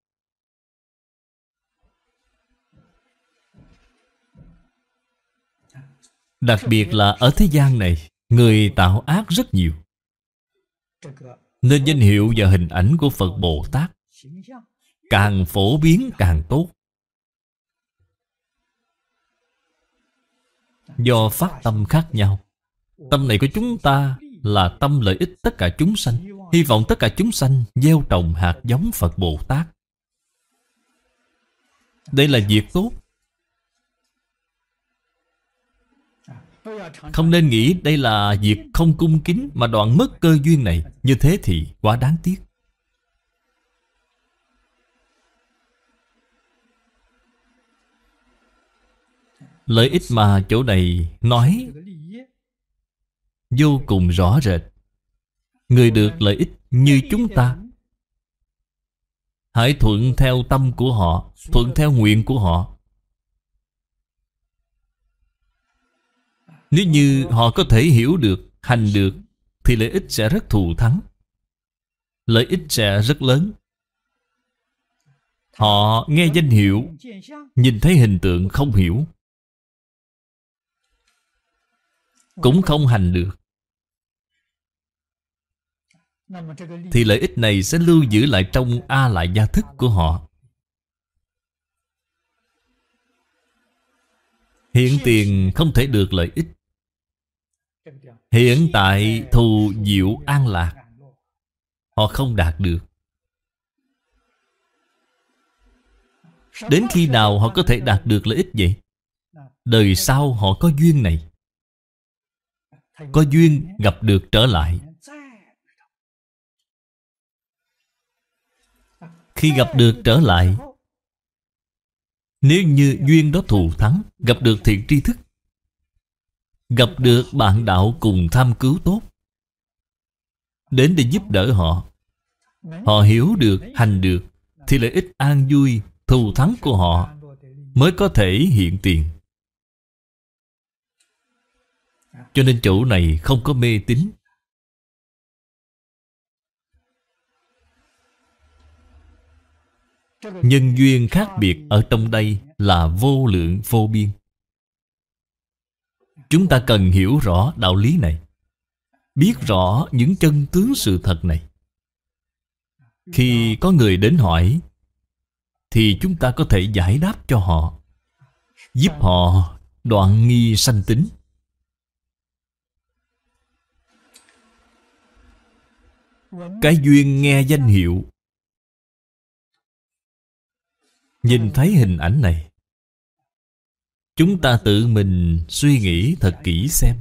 Đặc biệt là ở thế gian này Người tạo ác rất nhiều Nên danh hiệu và hình ảnh của Phật Bồ Tát Càng phổ biến càng tốt Do phát tâm khác nhau Tâm này của chúng ta là tâm lợi ích tất cả chúng sanh Hy vọng tất cả chúng sanh gieo trồng hạt giống Phật Bồ Tát. Đây là việc tốt. Không nên nghĩ đây là việc không cung kính mà đoạn mất cơ duyên này. Như thế thì quá đáng tiếc. Lợi ích mà chỗ này nói vô cùng rõ rệt. Người được lợi ích như chúng ta Hãy thuận theo tâm của họ Thuận theo nguyện của họ Nếu như họ có thể hiểu được Hành được Thì lợi ích sẽ rất thù thắng Lợi ích sẽ rất lớn Họ nghe danh hiệu Nhìn thấy hình tượng không hiểu Cũng không hành được thì lợi ích này sẽ lưu giữ lại trong A lại gia thức của họ. Hiện tiền không thể được lợi ích. Hiện tại thù diệu an lạc Họ không đạt được Đến khi nào họ có thể đạt được lợi ích vậy? Đời sau họ có duyên này Có duyên gặp được trở lại Khi gặp được trở lại Nếu như duyên đó thù thắng Gặp được thiện tri thức Gặp được bạn đạo cùng tham cứu tốt Đến để giúp đỡ họ Họ hiểu được, hành được Thì lợi ích an vui, thù thắng của họ Mới có thể hiện tiền Cho nên chỗ này không có mê tín Nhân duyên khác biệt ở trong đây là vô lượng vô biên Chúng ta cần hiểu rõ đạo lý này Biết rõ những chân tướng sự thật này Khi có người đến hỏi Thì chúng ta có thể giải đáp cho họ Giúp họ đoạn nghi sanh tính Cái duyên nghe danh hiệu Nhìn ừ. thấy hình ảnh này Chúng ta tự mình suy nghĩ thật kỹ xem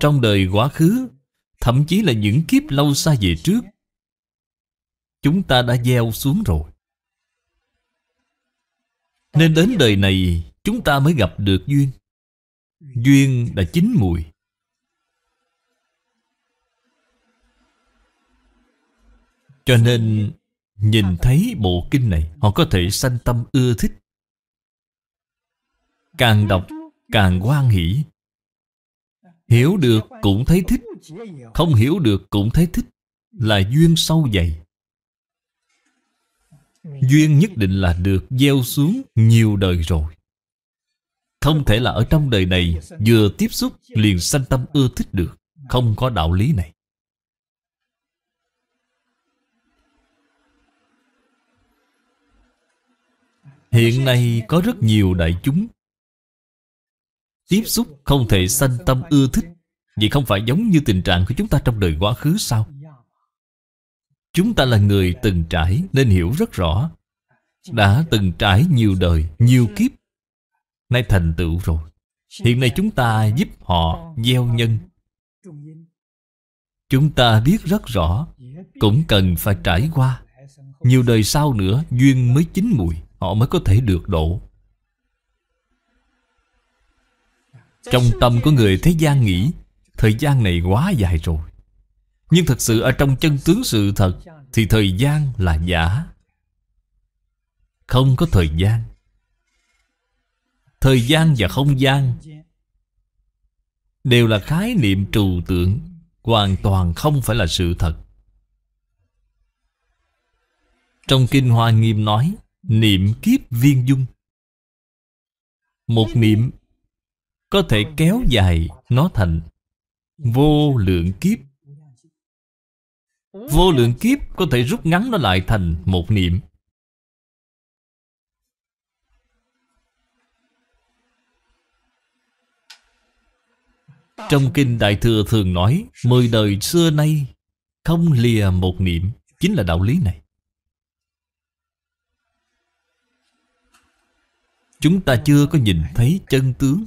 Trong đời quá khứ Thậm chí là những kiếp lâu xa về trước Chúng ta đã gieo xuống rồi Nên đến đời này Chúng ta mới gặp được duyên Duyên đã chín mùi Cho nên Nhìn thấy bộ kinh này Họ có thể sanh tâm ưa thích Càng đọc càng hoan hỷ Hiểu được cũng thấy thích Không hiểu được cũng thấy thích Là duyên sâu dày Duyên nhất định là được gieo xuống nhiều đời rồi Không thể là ở trong đời này Vừa tiếp xúc liền sanh tâm ưa thích được Không có đạo lý này Hiện nay có rất nhiều đại chúng Tiếp xúc không thể sanh tâm ưa thích Vậy không phải giống như tình trạng của chúng ta trong đời quá khứ sao? Chúng ta là người từng trải nên hiểu rất rõ Đã từng trải nhiều đời, nhiều kiếp Nay thành tựu rồi Hiện nay chúng ta giúp họ gieo nhân Chúng ta biết rất rõ Cũng cần phải trải qua Nhiều đời sau nữa duyên mới chín mùi họ mới có thể được độ trong tâm của người thế gian nghĩ thời gian này quá dài rồi nhưng thật sự ở trong chân tướng sự thật thì thời gian là giả không có thời gian thời gian và không gian đều là khái niệm trừu tượng hoàn toàn không phải là sự thật trong kinh hoa nghiêm nói Niệm kiếp viên dung Một niệm Có thể kéo dài nó thành Vô lượng kiếp Vô lượng kiếp có thể rút ngắn nó lại thành một niệm Trong kinh Đại Thừa thường nói Mười đời xưa nay Không lìa một niệm Chính là đạo lý này Chúng ta chưa có nhìn thấy chân tướng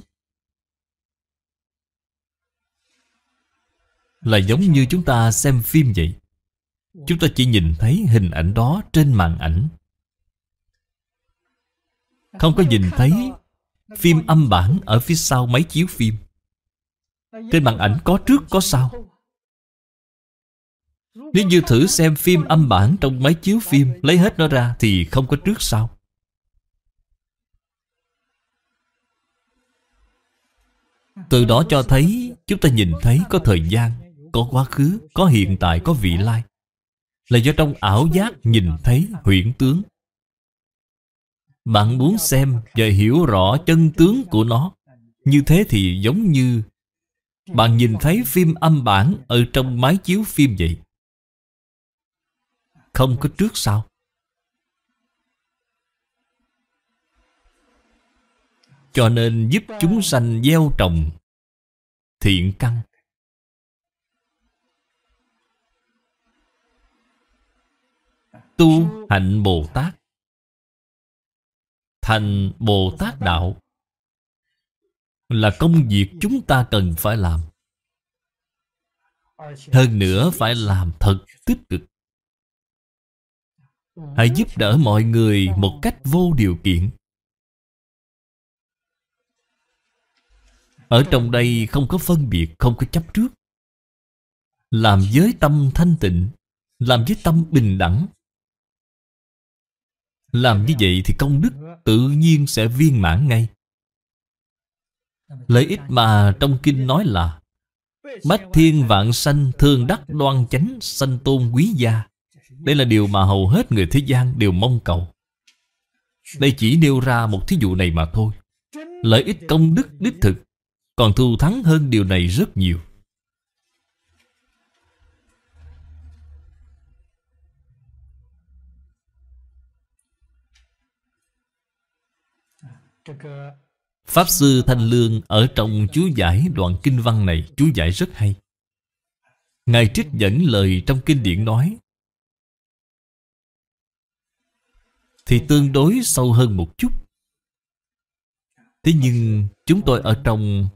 Là giống như chúng ta xem phim vậy Chúng ta chỉ nhìn thấy hình ảnh đó trên màn ảnh Không có nhìn thấy phim âm bản ở phía sau máy chiếu phim Trên màn ảnh có trước có sau Nếu như thử xem phim âm bản trong máy chiếu phim Lấy hết nó ra thì không có trước sau Từ đó cho thấy Chúng ta nhìn thấy có thời gian Có quá khứ, có hiện tại, có vị lai Là do trong ảo giác nhìn thấy huyễn tướng Bạn muốn xem và hiểu rõ chân tướng của nó Như thế thì giống như Bạn nhìn thấy phim âm bản Ở trong máy chiếu phim vậy Không có trước sau Cho nên giúp chúng sanh gieo trồng thiện căn Tu hạnh Bồ Tát Thành Bồ Tát Đạo Là công việc chúng ta cần phải làm Hơn nữa phải làm thật tích cực Hãy giúp đỡ mọi người một cách vô điều kiện Ở trong đây không có phân biệt, không có chấp trước Làm với tâm thanh tịnh Làm với tâm bình đẳng Làm như vậy thì công đức tự nhiên sẽ viên mãn ngay Lợi ích mà trong kinh nói là Bách thiên vạn sanh thương đắc đoan chánh sanh tôn quý gia Đây là điều mà hầu hết người thế gian đều mong cầu Đây chỉ nêu ra một thí dụ này mà thôi Lợi ích công đức đích thực còn thù thắng hơn điều này rất nhiều. Pháp Sư Thanh Lương ở trong chú giải đoạn kinh văn này chú giải rất hay. Ngài trích dẫn lời trong kinh điển nói thì tương đối sâu hơn một chút. Thế nhưng chúng tôi ở trong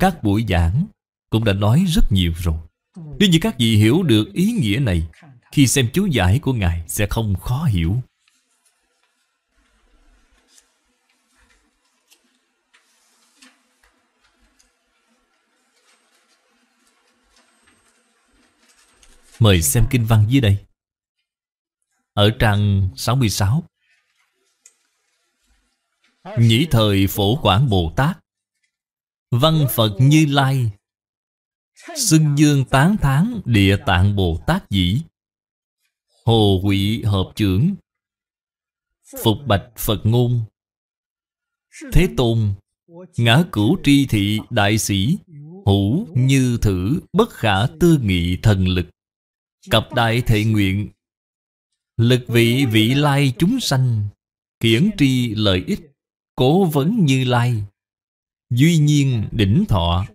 các buổi giảng cũng đã nói rất nhiều rồi Nếu như các vị hiểu được ý nghĩa này Khi xem chú giải của Ngài sẽ không khó hiểu Mời xem kinh văn dưới đây Ở trang 66 Nhĩ thời phổ quản Bồ Tát Văn Phật Như Lai Xưng dương tán thán địa tạng Bồ Tát dĩ Hồ quỷ hợp trưởng Phục bạch Phật ngôn Thế Tôn Ngã cửu tri thị đại sĩ Hữu như thử bất khả tư nghị thần lực Cặp đại thệ nguyện Lực vị vị lai chúng sanh Kiển tri lợi ích Cố vấn như lai Duy nhiên đỉnh thọ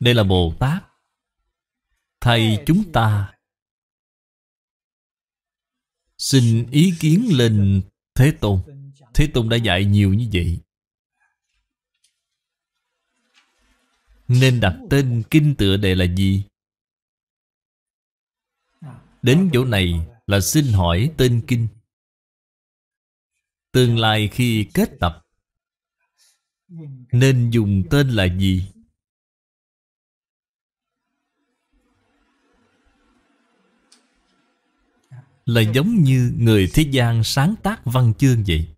Đây là Bồ Tát Thầy chúng ta Xin ý kiến lên Thế Tôn Thế Tôn đã dạy nhiều như vậy Nên đặt tên kinh tựa đề là gì? Đến chỗ này là xin hỏi tên kinh Tương lai khi kết tập Nên dùng tên là gì? Là giống như người thế gian sáng tác văn chương vậy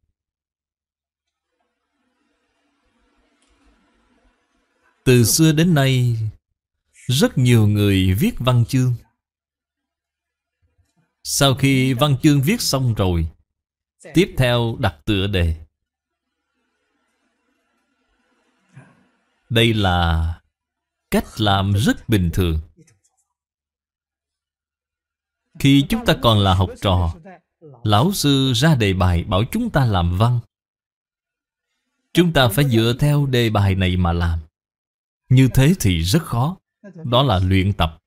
Từ xưa đến nay Rất nhiều người viết văn chương Sau khi văn chương viết xong rồi Tiếp theo đặt tựa đề Đây là cách làm rất bình thường Khi chúng ta còn là học trò Lão sư ra đề bài bảo chúng ta làm văn Chúng ta phải dựa theo đề bài này mà làm Như thế thì rất khó Đó là luyện tập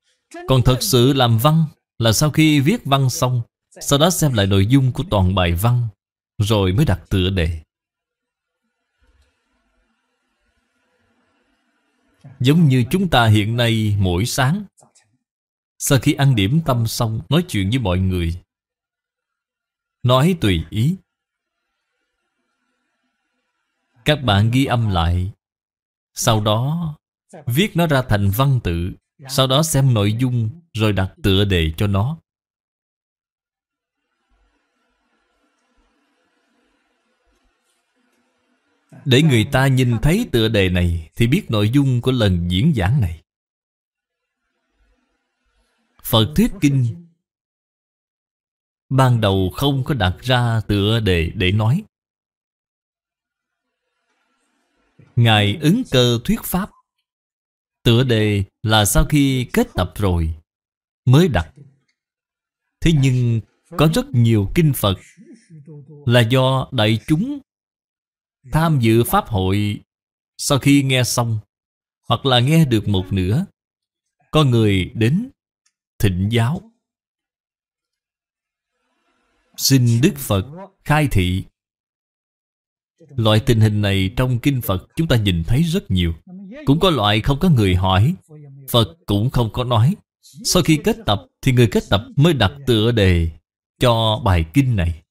Còn thật sự làm văn Là sau khi viết văn xong sau đó xem lại nội dung của toàn bài văn Rồi mới đặt tựa đề Giống như chúng ta hiện nay mỗi sáng Sau khi ăn điểm tâm xong Nói chuyện với mọi người Nói tùy ý Các bạn ghi âm lại Sau đó Viết nó ra thành văn tự Sau đó xem nội dung Rồi đặt tựa đề cho nó Để người ta nhìn thấy tựa đề này Thì biết nội dung của lần diễn giảng này Phật Thuyết Kinh Ban đầu không có đặt ra tựa đề để nói Ngài ứng cơ thuyết pháp Tựa đề là sau khi kết tập rồi Mới đặt Thế nhưng có rất nhiều kinh Phật Là do đại chúng tham dự pháp hội sau khi nghe xong hoặc là nghe được một nửa có người đến thịnh giáo xin đức phật khai thị loại tình hình này trong kinh phật chúng ta nhìn thấy rất nhiều cũng có loại không có người hỏi phật cũng không có nói sau khi kết tập thì người kết tập mới đặt tựa đề cho bài kinh này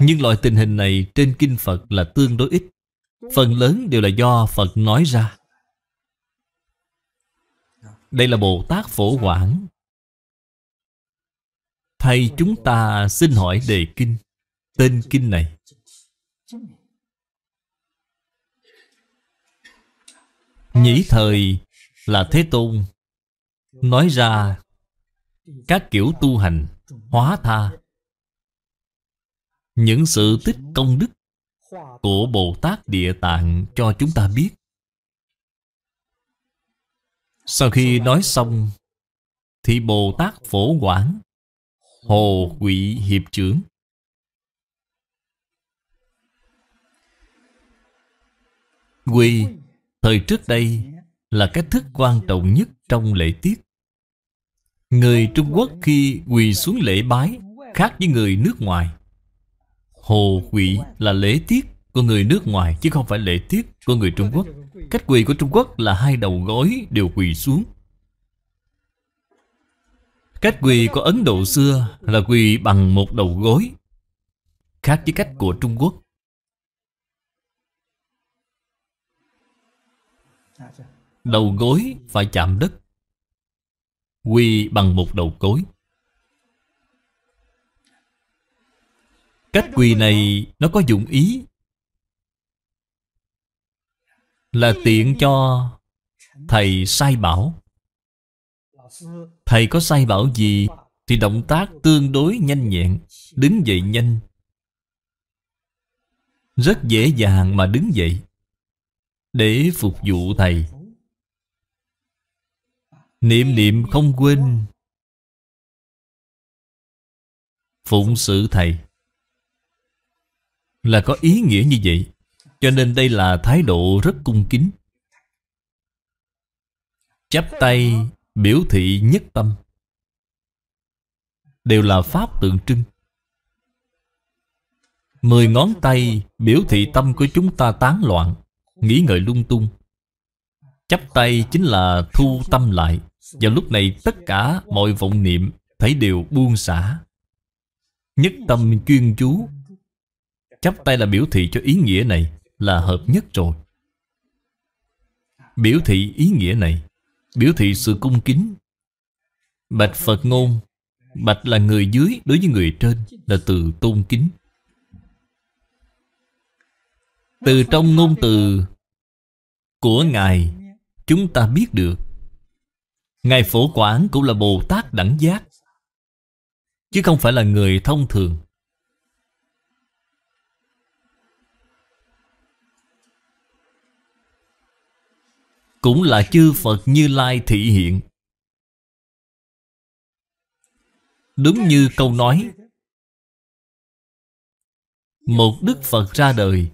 nhưng loại tình hình này trên kinh Phật là tương đối ít Phần lớn đều là do Phật nói ra Đây là Bồ Tát Phổ Quảng Thầy chúng ta xin hỏi đề kinh Tên kinh này Nhĩ thời là Thế Tôn Nói ra các kiểu tu hành Hóa tha những sự tích công đức của Bồ Tát Địa Tạng cho chúng ta biết. Sau khi nói xong, thì Bồ Tát Phổ Quảng, Hồ Quỵ Hiệp Trưởng, Quỳ, thời trước đây là cách thức quan trọng nhất trong lễ tiết. Người Trung Quốc khi quỳ xuống lễ bái khác với người nước ngoài. Hồ quỷ là lễ tiết của người nước ngoài chứ không phải lễ tiết của người Trung Quốc. Cách quỳ của Trung Quốc là hai đầu gối đều quỳ xuống. Cách quỳ của Ấn Độ xưa là quỳ bằng một đầu gối, khác với cách của Trung Quốc. Đầu gối phải chạm đất, quỳ bằng một đầu gối. Cách quỳ này nó có dụng ý Là tiện cho Thầy sai bảo Thầy có sai bảo gì Thì động tác tương đối nhanh nhẹn Đứng dậy nhanh Rất dễ dàng mà đứng dậy Để phục vụ thầy Niệm niệm không quên Phụng sự thầy là có ý nghĩa như vậy. Cho nên đây là thái độ rất cung kính. Chắp tay biểu thị nhất tâm đều là pháp tượng trưng. Mười ngón tay biểu thị tâm của chúng ta tán loạn, nghĩ ngợi lung tung. Chắp tay chính là thu tâm lại. Vào lúc này tất cả mọi vọng niệm thấy đều buông xả. Nhất tâm chuyên chú Chắp tay là biểu thị cho ý nghĩa này Là hợp nhất rồi Biểu thị ý nghĩa này Biểu thị sự cung kính Bạch Phật ngôn Bạch là người dưới đối với người trên Là từ tôn kính Từ trong ngôn từ Của Ngài Chúng ta biết được Ngài Phổ Quảng cũng là Bồ Tát đẳng giác Chứ không phải là người thông thường Cũng là chư Phật Như Lai thị hiện Đúng như câu nói Một Đức Phật ra đời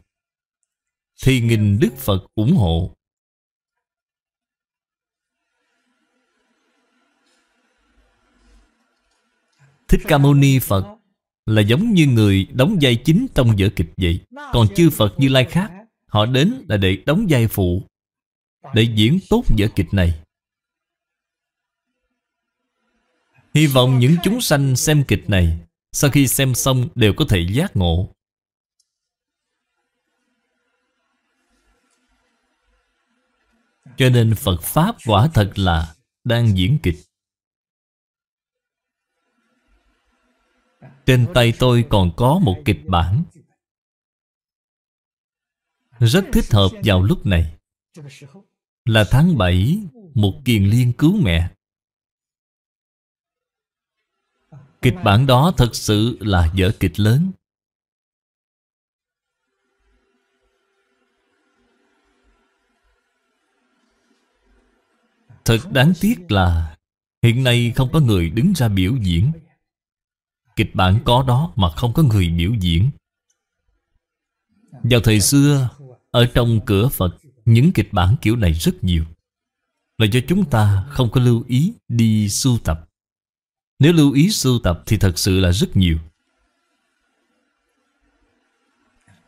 Thì nghìn Đức Phật ủng hộ Thích Ca Mâu Ni Phật là giống như người đóng vai chính trong vở kịch vậy Còn chư Phật Như Lai khác Họ đến là để đóng vai phụ để diễn tốt vở kịch này Hy vọng những chúng sanh xem kịch này Sau khi xem xong đều có thể giác ngộ Cho nên Phật Pháp quả thật là đang diễn kịch Trên tay tôi còn có một kịch bản Rất thích hợp vào lúc này là tháng 7 Một kiền liên cứu mẹ Kịch bản đó thật sự là dở kịch lớn Thật đáng tiếc là Hiện nay không có người đứng ra biểu diễn Kịch bản có đó mà không có người biểu diễn Vào thời xưa Ở trong cửa Phật những kịch bản kiểu này rất nhiều Là do chúng ta không có lưu ý đi sưu tập Nếu lưu ý sưu tập thì thật sự là rất nhiều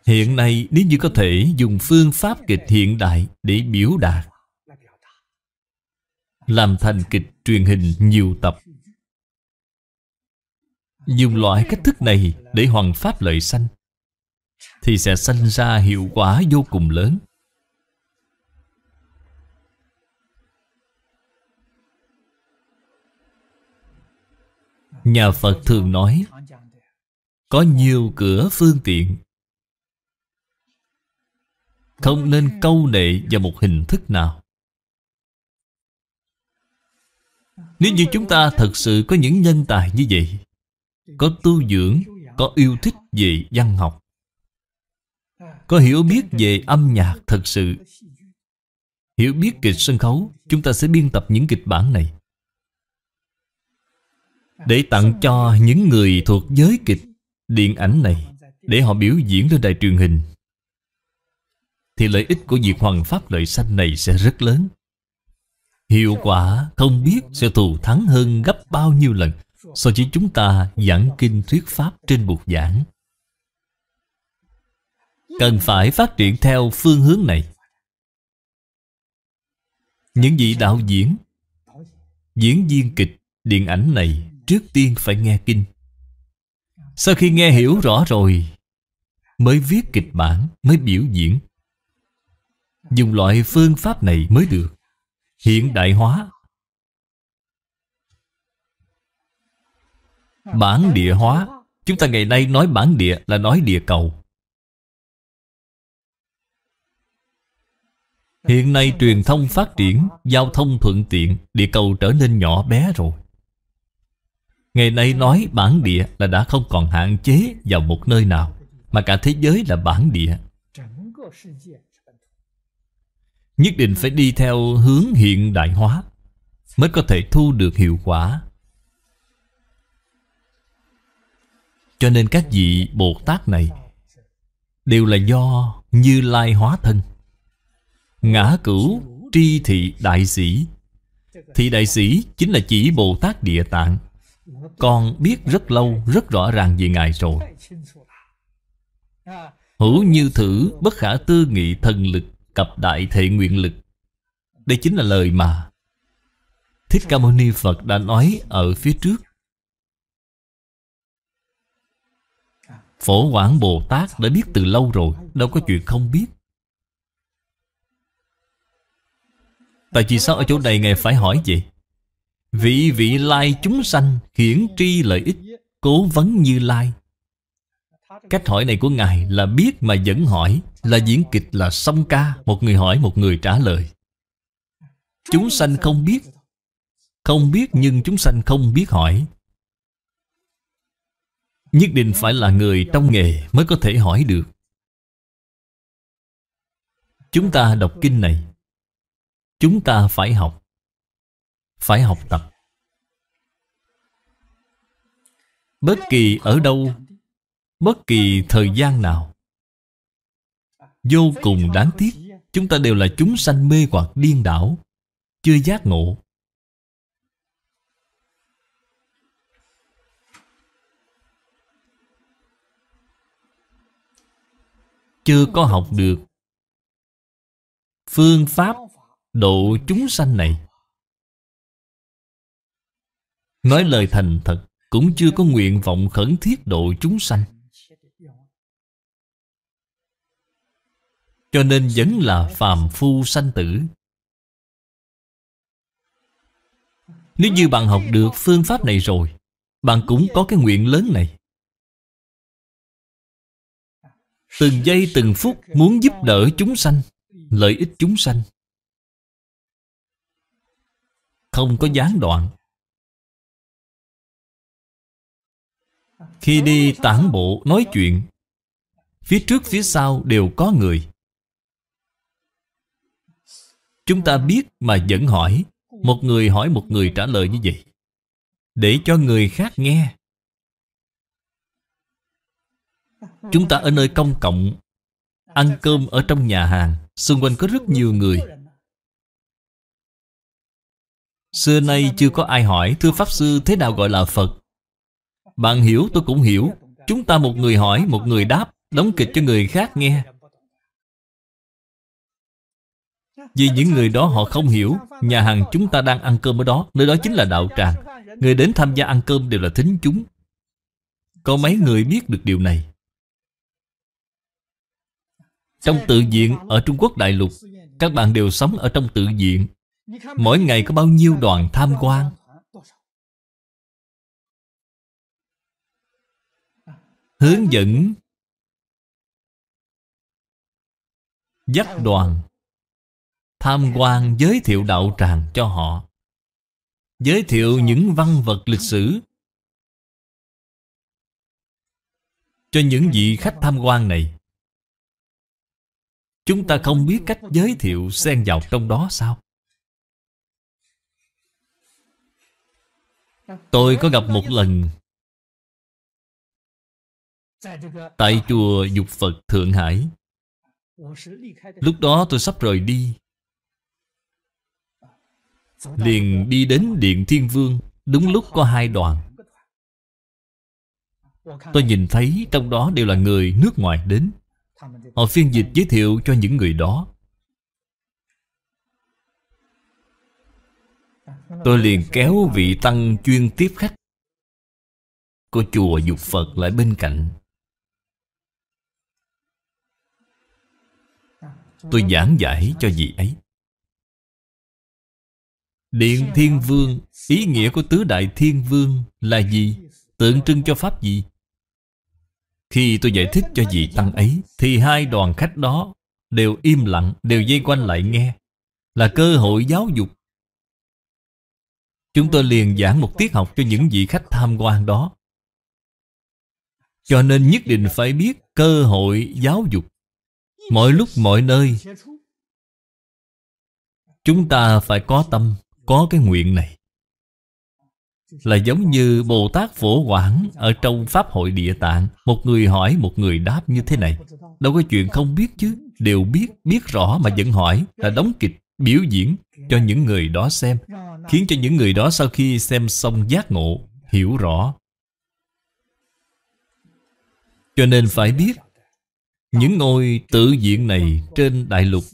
Hiện nay nếu như có thể dùng phương pháp kịch hiện đại để biểu đạt Làm thành kịch truyền hình nhiều tập Dùng loại cách thức này để hoàn pháp lợi sanh Thì sẽ sanh ra hiệu quả vô cùng lớn Nhà Phật thường nói Có nhiều cửa phương tiện Không nên câu nệ vào một hình thức nào Nếu như chúng ta thật sự có những nhân tài như vậy Có tu dưỡng, có yêu thích về văn học Có hiểu biết về âm nhạc thật sự Hiểu biết kịch sân khấu Chúng ta sẽ biên tập những kịch bản này để tặng cho những người thuộc giới kịch Điện ảnh này Để họ biểu diễn lên đài truyền hình Thì lợi ích của việc hoàn pháp lợi sanh này sẽ rất lớn Hiệu quả không biết sẽ thù thắng hơn gấp bao nhiêu lần So với chúng ta giảng kinh thuyết pháp trên bục giảng Cần phải phát triển theo phương hướng này Những vị đạo diễn Diễn viên kịch, điện ảnh này trước tiên phải nghe kinh. Sau khi nghe hiểu rõ rồi, mới viết kịch bản, mới biểu diễn. Dùng loại phương pháp này mới được. Hiện đại hóa. Bản địa hóa. Chúng ta ngày nay nói bản địa là nói địa cầu. Hiện nay truyền thông phát triển, giao thông thuận tiện, địa cầu trở nên nhỏ bé rồi. Ngày nay nói bản địa là đã không còn hạn chế vào một nơi nào Mà cả thế giới là bản địa Nhất định phải đi theo hướng hiện đại hóa Mới có thể thu được hiệu quả Cho nên các vị Bồ Tát này Đều là do Như Lai hóa thân Ngã cửu tri thị đại sĩ Thị đại sĩ chính là chỉ Bồ Tát Địa Tạng con biết rất lâu, rất rõ ràng về Ngài rồi Hữu như thử bất khả tư nghị thần lực Cập đại thệ nguyện lực Đây chính là lời mà Thích Ca Mâu Ni Phật đã nói ở phía trước Phổ Quảng Bồ Tát đã biết từ lâu rồi Đâu có chuyện không biết Tại vì sao ở chỗ này Ngài phải hỏi vậy? Vị vị lai chúng sanh hiển tri lợi ích Cố vấn như lai Cách hỏi này của Ngài là biết mà vẫn hỏi Là diễn kịch là song ca Một người hỏi một người trả lời Chúng sanh không biết Không biết nhưng chúng sanh không biết hỏi Nhất định phải là người trong nghề mới có thể hỏi được Chúng ta đọc kinh này Chúng ta phải học phải học tập. Bất kỳ ở đâu, bất kỳ thời gian nào, vô cùng đáng tiếc, chúng ta đều là chúng sanh mê hoặc điên đảo, chưa giác ngộ. Chưa có học được phương pháp độ chúng sanh này Nói lời thành thật Cũng chưa có nguyện vọng khẩn thiết độ chúng sanh Cho nên vẫn là phàm phu sanh tử Nếu như bạn học được phương pháp này rồi Bạn cũng có cái nguyện lớn này Từng giây từng phút muốn giúp đỡ chúng sanh Lợi ích chúng sanh Không có gián đoạn Khi đi tản bộ nói chuyện Phía trước phía sau đều có người Chúng ta biết mà vẫn hỏi Một người hỏi một người trả lời như vậy Để cho người khác nghe Chúng ta ở nơi công cộng Ăn cơm ở trong nhà hàng Xung quanh có rất nhiều người Xưa nay chưa có ai hỏi Thưa Pháp Sư thế nào gọi là Phật bạn hiểu tôi cũng hiểu Chúng ta một người hỏi một người đáp Đóng kịch cho người khác nghe Vì những người đó họ không hiểu Nhà hàng chúng ta đang ăn cơm ở đó Nơi đó chính là đạo tràng Người đến tham gia ăn cơm đều là thính chúng Có mấy người biết được điều này Trong tự viện ở Trung Quốc đại lục Các bạn đều sống ở trong tự viện Mỗi ngày có bao nhiêu đoàn tham quan Hướng dẫn Dắt đoàn Tham quan giới thiệu đạo tràng cho họ Giới thiệu những văn vật lịch sử Cho những vị khách tham quan này Chúng ta không biết cách giới thiệu xen vào trong đó sao? Tôi có gặp một lần tại chùa Dục Phật Thượng Hải. Lúc đó tôi sắp rời đi. Liền đi đến Điện Thiên Vương, đúng lúc có hai đoàn. Tôi nhìn thấy trong đó đều là người nước ngoài đến. Họ phiên dịch giới thiệu cho những người đó. Tôi liền kéo vị tăng chuyên tiếp khách của chùa Dục Phật lại bên cạnh Tôi giảng giải cho vị ấy Điện Thiên Vương Ý nghĩa của Tứ Đại Thiên Vương là gì? Tượng trưng cho Pháp gì? Khi tôi giải thích cho vị Tăng ấy Thì hai đoàn khách đó Đều im lặng, đều dây quanh lại nghe Là cơ hội giáo dục Chúng tôi liền giảng một tiết học cho những vị khách tham quan đó Cho nên nhất định phải biết cơ hội giáo dục Mọi lúc mọi nơi Chúng ta phải có tâm Có cái nguyện này Là giống như Bồ Tát Phổ Quảng Ở trong Pháp hội Địa Tạng Một người hỏi một người đáp như thế này Đâu có chuyện không biết chứ Đều biết, biết rõ mà vẫn hỏi Là đóng kịch, biểu diễn Cho những người đó xem Khiến cho những người đó sau khi xem xong giác ngộ Hiểu rõ Cho nên phải biết những ngôi tự viện này trên đại lục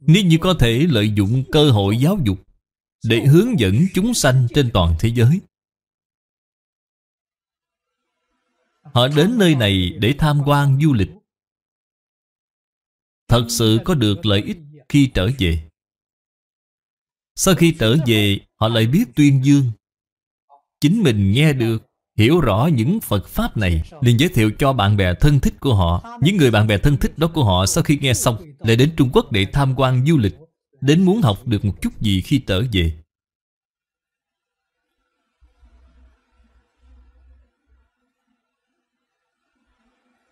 Nếu như có thể lợi dụng cơ hội giáo dục Để hướng dẫn chúng sanh trên toàn thế giới Họ đến nơi này để tham quan du lịch Thật sự có được lợi ích khi trở về Sau khi trở về Họ lại biết tuyên dương Chính mình nghe được hiểu rõ những Phật Pháp này liền giới thiệu cho bạn bè thân thích của họ Những người bạn bè thân thích đó của họ sau khi nghe xong Lại đến Trung Quốc để tham quan du lịch Đến muốn học được một chút gì khi trở về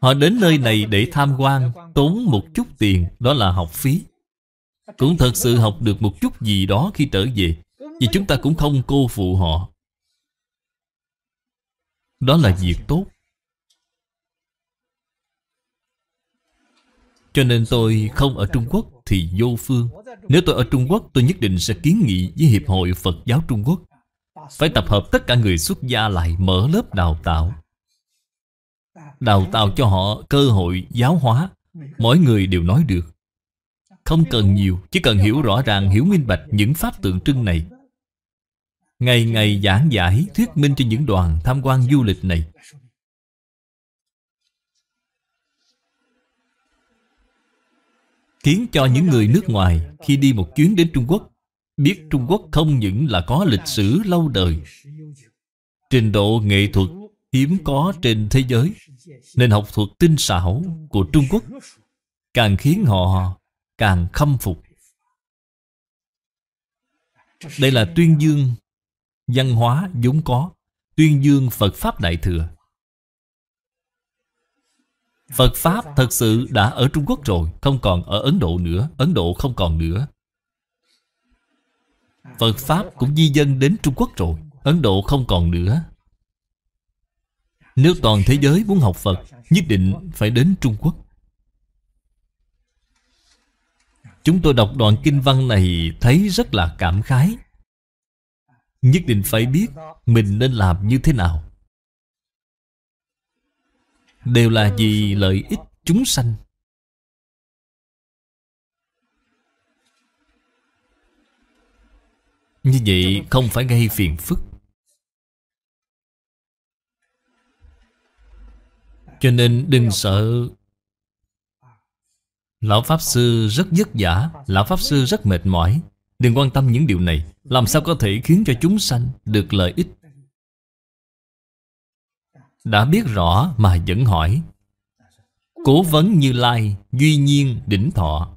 Họ đến nơi này để tham quan Tốn một chút tiền Đó là học phí Cũng thật sự học được một chút gì đó khi trở về Vì chúng ta cũng không cô phụ họ đó là việc tốt Cho nên tôi không ở Trung Quốc thì vô phương Nếu tôi ở Trung Quốc tôi nhất định sẽ kiến nghị với Hiệp hội Phật giáo Trung Quốc Phải tập hợp tất cả người xuất gia lại mở lớp đào tạo Đào tạo cho họ cơ hội giáo hóa Mỗi người đều nói được Không cần nhiều Chỉ cần hiểu rõ ràng, hiểu minh bạch những pháp tượng trưng này Ngày ngày giảng giải thuyết minh cho những đoàn tham quan du lịch này Khiến cho những người nước ngoài khi đi một chuyến đến Trung Quốc Biết Trung Quốc không những là có lịch sử lâu đời Trình độ nghệ thuật hiếm có trên thế giới Nên học thuật tinh xảo của Trung Quốc Càng khiến họ càng khâm phục Đây là tuyên dương văn hóa vốn có, tuyên dương Phật Pháp Đại Thừa. Phật Pháp thật sự đã ở Trung Quốc rồi, không còn ở Ấn Độ nữa, Ấn Độ không còn nữa. Phật Pháp cũng di dân đến Trung Quốc rồi, Ấn Độ không còn nữa. Nếu toàn thế giới muốn học Phật, nhất định phải đến Trung Quốc. Chúng tôi đọc đoạn kinh văn này thấy rất là cảm khái Nhất định phải biết Mình nên làm như thế nào Đều là vì lợi ích chúng sanh Như vậy không phải gây phiền phức Cho nên đừng sợ Lão Pháp Sư rất vất vả Lão Pháp Sư rất mệt mỏi Đừng quan tâm những điều này Làm sao có thể khiến cho chúng sanh được lợi ích Đã biết rõ mà vẫn hỏi Cố vấn như lai Duy nhiên đỉnh thọ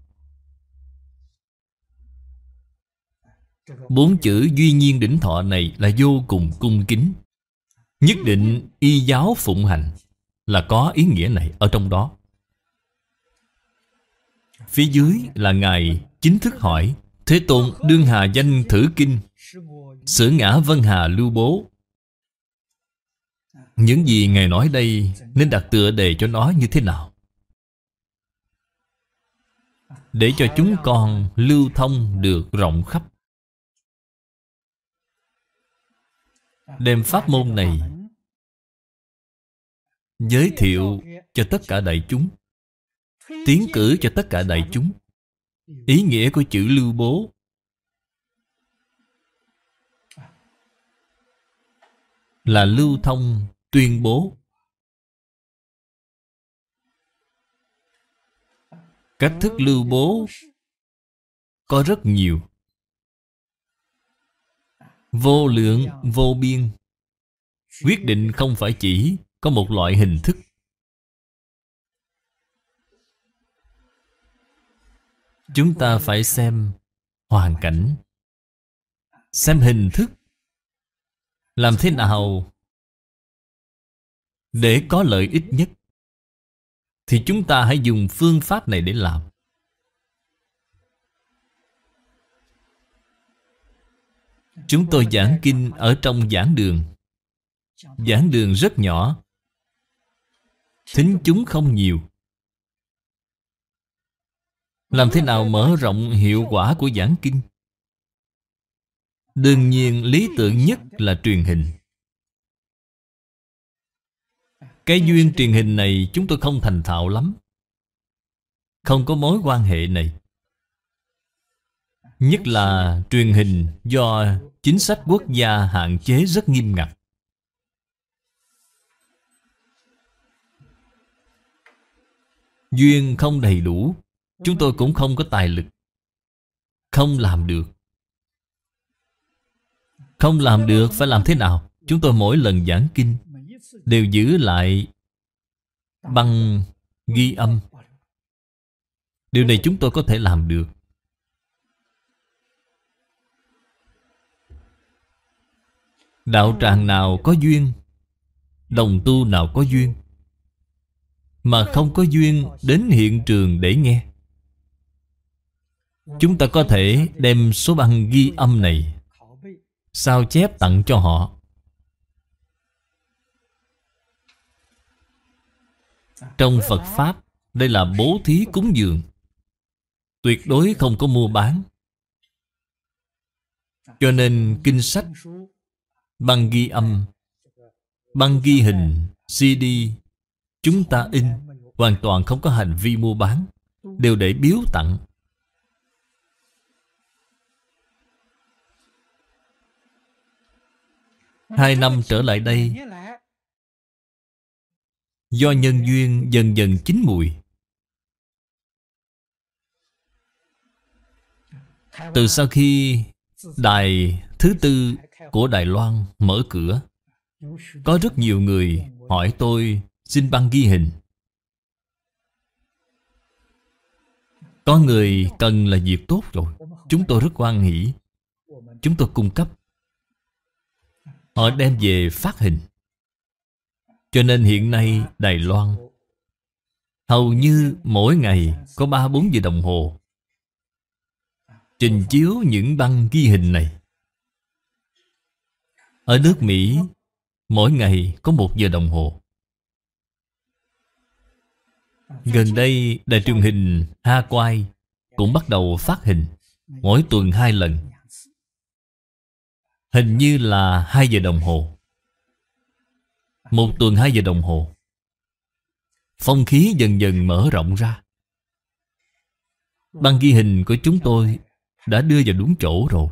Bốn chữ duy nhiên đỉnh thọ này là vô cùng cung kính Nhất định y giáo phụng hành Là có ý nghĩa này ở trong đó Phía dưới là Ngài chính thức hỏi Thế Tôn đương hà danh thử kinh Sử ngã vân hà lưu bố Những gì Ngài nói đây Nên đặt tựa đề cho nó như thế nào Để cho chúng con lưu thông được rộng khắp Đem pháp môn này Giới thiệu cho tất cả đại chúng Tiến cử cho tất cả đại chúng Ý nghĩa của chữ lưu bố là lưu thông tuyên bố cách thức lưu bố có rất nhiều vô lượng vô biên quyết định không phải chỉ có một loại hình thức chúng ta phải xem hoàn cảnh xem hình thức làm thế nào để có lợi ích nhất thì chúng ta hãy dùng phương pháp này để làm chúng tôi giảng kinh ở trong giảng đường giảng đường rất nhỏ thính chúng không nhiều làm thế nào mở rộng hiệu quả của giảng kinh? Đương nhiên lý tưởng nhất là truyền hình Cái duyên truyền hình này chúng tôi không thành thạo lắm Không có mối quan hệ này Nhất là truyền hình do chính sách quốc gia hạn chế rất nghiêm ngặt Duyên không đầy đủ Chúng tôi cũng không có tài lực Không làm được Không làm được phải làm thế nào Chúng tôi mỗi lần giảng kinh Đều giữ lại Bằng ghi âm Điều này chúng tôi có thể làm được Đạo tràng nào có duyên Đồng tu nào có duyên Mà không có duyên đến hiện trường để nghe Chúng ta có thể đem số băng ghi âm này Sao chép tặng cho họ Trong Phật Pháp Đây là bố thí cúng dường Tuyệt đối không có mua bán Cho nên kinh sách Băng ghi âm Băng ghi hình CD Chúng ta in Hoàn toàn không có hành vi mua bán Đều để biếu tặng Hai năm trở lại đây Do nhân duyên dần dần chín mùi Từ sau khi Đài thứ tư của Đài Loan mở cửa Có rất nhiều người hỏi tôi xin băng ghi hình Có người cần là việc tốt rồi Chúng tôi rất quan hỷ Chúng tôi cung cấp Họ đem về phát hình Cho nên hiện nay Đài Loan Hầu như mỗi ngày có ba bốn giờ đồng hồ Trình chiếu những băng ghi hình này Ở nước Mỹ Mỗi ngày có một giờ đồng hồ Gần đây đài truyền hình Hawaii cũng bắt đầu phát hình mỗi tuần hai lần Hình như là 2 giờ đồng hồ Một tuần 2 giờ đồng hồ Phong khí dần dần mở rộng ra Băng ghi hình của chúng tôi Đã đưa vào đúng chỗ rồi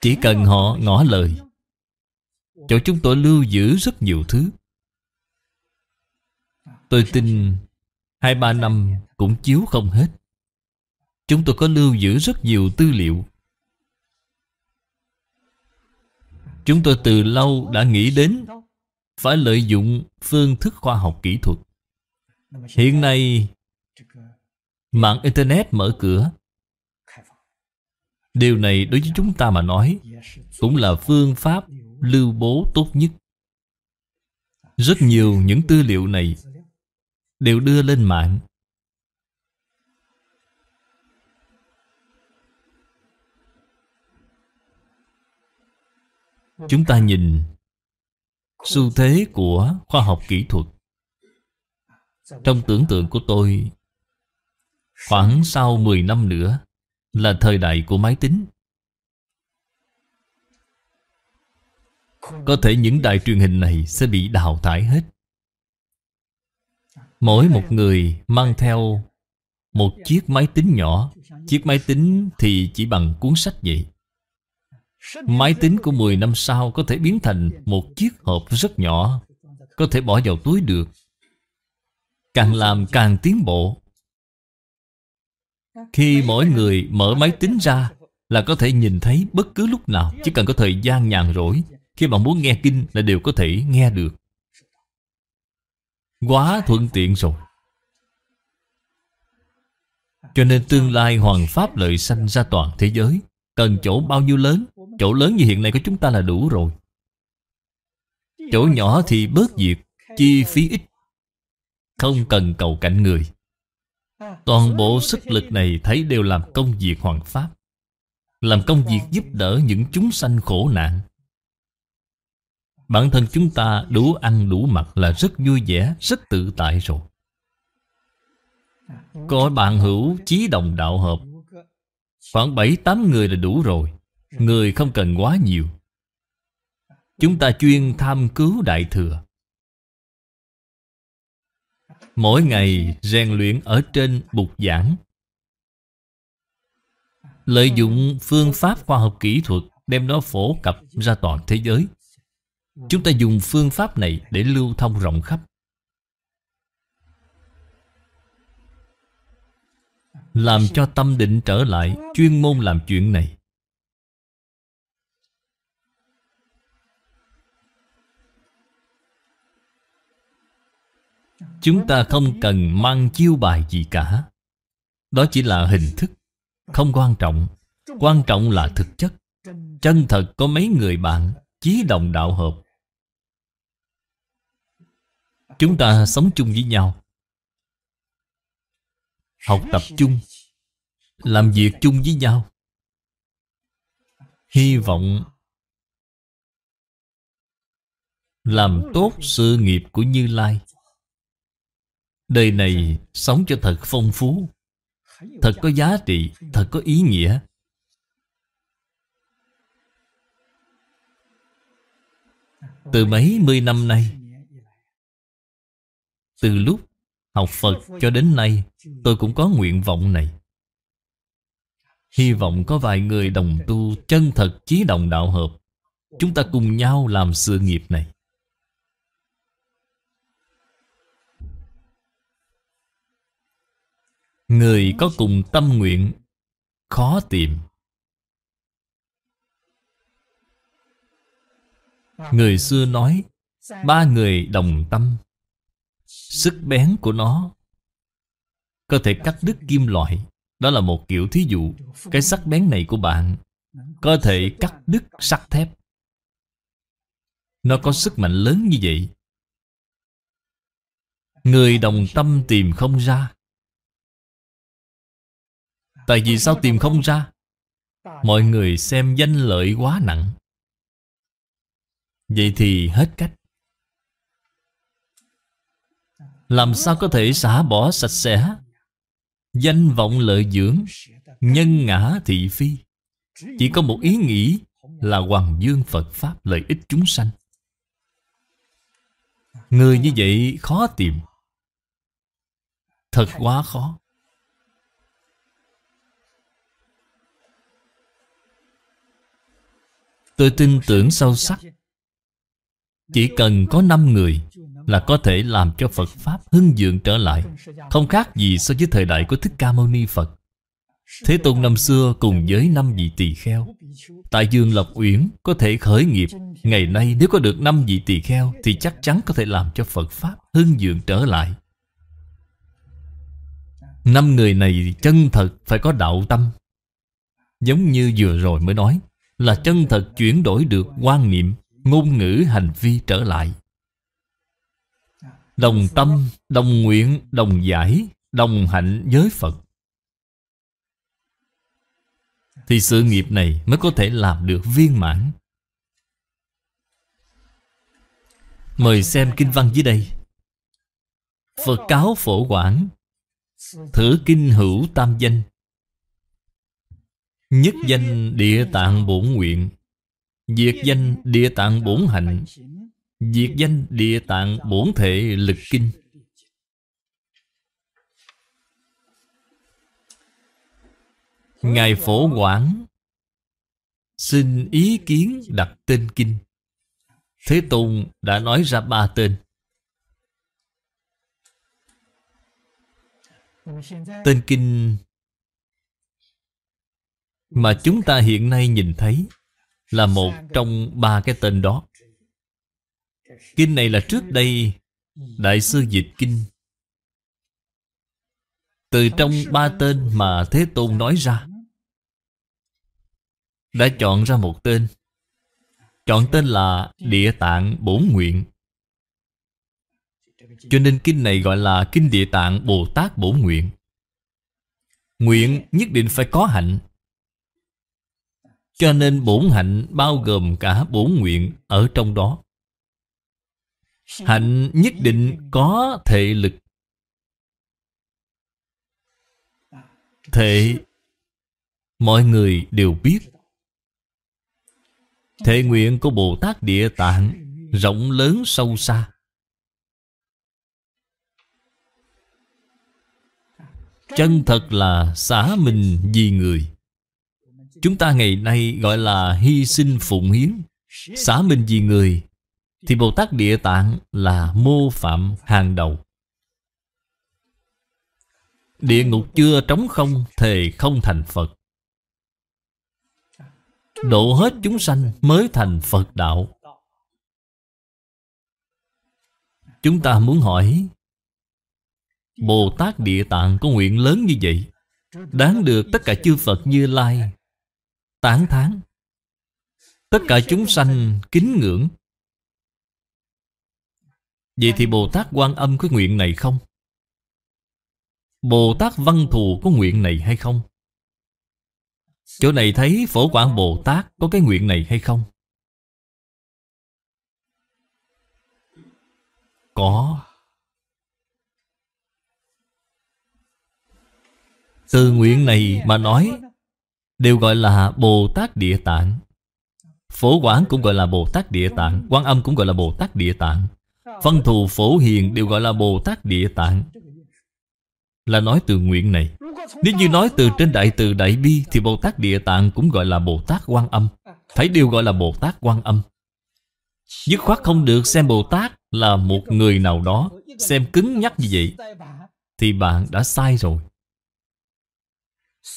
Chỉ cần họ ngỏ lời Chỗ chúng tôi lưu giữ rất nhiều thứ Tôi tin Hai ba năm cũng chiếu không hết Chúng tôi có lưu giữ rất nhiều tư liệu Chúng tôi từ lâu đã nghĩ đến phải lợi dụng phương thức khoa học kỹ thuật. Hiện nay, mạng Internet mở cửa. Điều này đối với chúng ta mà nói cũng là phương pháp lưu bố tốt nhất. Rất nhiều những tư liệu này đều đưa lên mạng chúng ta nhìn xu thế của khoa học kỹ thuật trong tưởng tượng của tôi khoảng sau 10 năm nữa là thời đại của máy tính có thể những đài truyền hình này sẽ bị đào thải hết mỗi một người mang theo một chiếc máy tính nhỏ chiếc máy tính thì chỉ bằng cuốn sách vậy Máy tính của 10 năm sau có thể biến thành một chiếc hộp rất nhỏ Có thể bỏ vào túi được Càng làm càng tiến bộ Khi mỗi người mở máy tính ra Là có thể nhìn thấy bất cứ lúc nào Chỉ cần có thời gian nhàn rỗi Khi bạn muốn nghe kinh là đều có thể nghe được Quá thuận tiện rồi Cho nên tương lai hoàng pháp lợi sanh ra toàn thế giới Cần chỗ bao nhiêu lớn Chỗ lớn như hiện nay của chúng ta là đủ rồi Chỗ nhỏ thì bớt việc Chi phí ít Không cần cầu cảnh người Toàn bộ sức lực này thấy đều làm công việc hoàn pháp Làm công việc giúp đỡ những chúng sanh khổ nạn Bản thân chúng ta đủ ăn đủ mặc là rất vui vẻ, rất tự tại rồi Có bạn hữu chí đồng đạo hợp Khoảng 7-8 người là đủ rồi Người không cần quá nhiều Chúng ta chuyên tham cứu Đại Thừa Mỗi ngày rèn luyện ở trên bục giảng Lợi dụng phương pháp khoa học kỹ thuật Đem nó phổ cập ra toàn thế giới Chúng ta dùng phương pháp này để lưu thông rộng khắp Làm cho tâm định trở lại Chuyên môn làm chuyện này Chúng ta không cần mang chiêu bài gì cả Đó chỉ là hình thức Không quan trọng Quan trọng là thực chất Chân thật có mấy người bạn Chí đồng đạo hợp Chúng ta sống chung với nhau Học tập chung Làm việc chung với nhau Hy vọng Làm tốt sự nghiệp của Như Lai Đời này sống cho thật phong phú Thật có giá trị Thật có ý nghĩa Từ mấy mươi năm nay Từ lúc học Phật cho đến nay Tôi cũng có nguyện vọng này Hy vọng có vài người đồng tu Chân thật chí đồng đạo hợp Chúng ta cùng nhau làm sự nghiệp này Người có cùng tâm nguyện khó tìm Người xưa nói Ba người đồng tâm Sức bén của nó Có thể cắt đứt kim loại Đó là một kiểu thí dụ Cái sắc bén này của bạn Có thể cắt đứt sắt thép Nó có sức mạnh lớn như vậy Người đồng tâm tìm không ra Tại vì sao tìm không ra Mọi người xem danh lợi quá nặng Vậy thì hết cách Làm sao có thể xả bỏ sạch sẽ Danh vọng lợi dưỡng Nhân ngã thị phi Chỉ có một ý nghĩ Là hoàng dương Phật Pháp lợi ích chúng sanh Người như vậy khó tìm Thật quá khó Tôi tin tưởng sâu sắc Chỉ cần có 5 người là có thể làm cho Phật Pháp hưng dượng trở lại Không khác gì so với thời đại của Thích Ca Mâu Ni Phật Thế Tôn năm xưa cùng với năm vị tỳ kheo Tại Dương Lộc Uyển có thể khởi nghiệp Ngày nay nếu có được năm vị tỳ kheo Thì chắc chắn có thể làm cho Phật Pháp hưng dượng trở lại Năm người này chân thật phải có đạo tâm Giống như vừa rồi mới nói là chân thật chuyển đổi được quan niệm ngôn ngữ hành vi trở lại đồng tâm đồng nguyện đồng giải đồng hạnh với phật thì sự nghiệp này mới có thể làm được viên mãn mời xem kinh văn dưới đây phật cáo phổ quảng thử kinh hữu tam danh Nhất danh địa tạng bổn nguyện Diệt danh địa tạng bổn hạnh Diệt danh địa tạng bổn thể lực kinh Ngài Phổ Quảng Xin ý kiến đặt tên kinh Thế Tùng đã nói ra ba tên Tên kinh mà chúng ta hiện nay nhìn thấy là một trong ba cái tên đó kinh này là trước đây đại sư dịch kinh từ trong ba tên mà thế tôn nói ra đã chọn ra một tên chọn tên là địa tạng bổn nguyện cho nên kinh này gọi là kinh địa tạng bồ tát bổn nguyện nguyện nhất định phải có hạnh cho nên bổn hạnh bao gồm cả bổn nguyện ở trong đó Hạnh nhất định có thể lực Thể Mọi người đều biết Thể nguyện của Bồ Tát Địa Tạng Rộng lớn sâu xa Chân thật là xả mình vì người Chúng ta ngày nay gọi là hy sinh phụng hiến Xả mình vì người Thì Bồ Tát Địa Tạng là mô phạm hàng đầu Địa ngục chưa trống không Thề không thành Phật Độ hết chúng sanh mới thành Phật Đạo Chúng ta muốn hỏi Bồ Tát Địa Tạng có nguyện lớn như vậy Đáng được tất cả chư Phật như Lai tán thán tất cả chúng sanh kính ngưỡng vậy thì bồ tát quan âm có nguyện này không bồ tát văn thù có nguyện này hay không chỗ này thấy phổ quảng bồ tát có cái nguyện này hay không có từ nguyện này mà nói đều gọi là Bồ Tát Địa Tạng. Phổ Quán cũng gọi là Bồ Tát Địa Tạng, Quan Âm cũng gọi là Bồ Tát Địa Tạng. Phân thù Phổ Hiền đều gọi là Bồ Tát Địa Tạng. Là nói từ nguyện này. Nếu như nói từ trên Đại Từ Đại Bi thì Bồ Tát Địa Tạng cũng gọi là Bồ Tát Quan Âm. thấy đều gọi là Bồ Tát Quan Âm. Dứt khoát không được xem Bồ Tát là một người nào đó Xem cứng nhắc như vậy Thì bạn đã sai rồi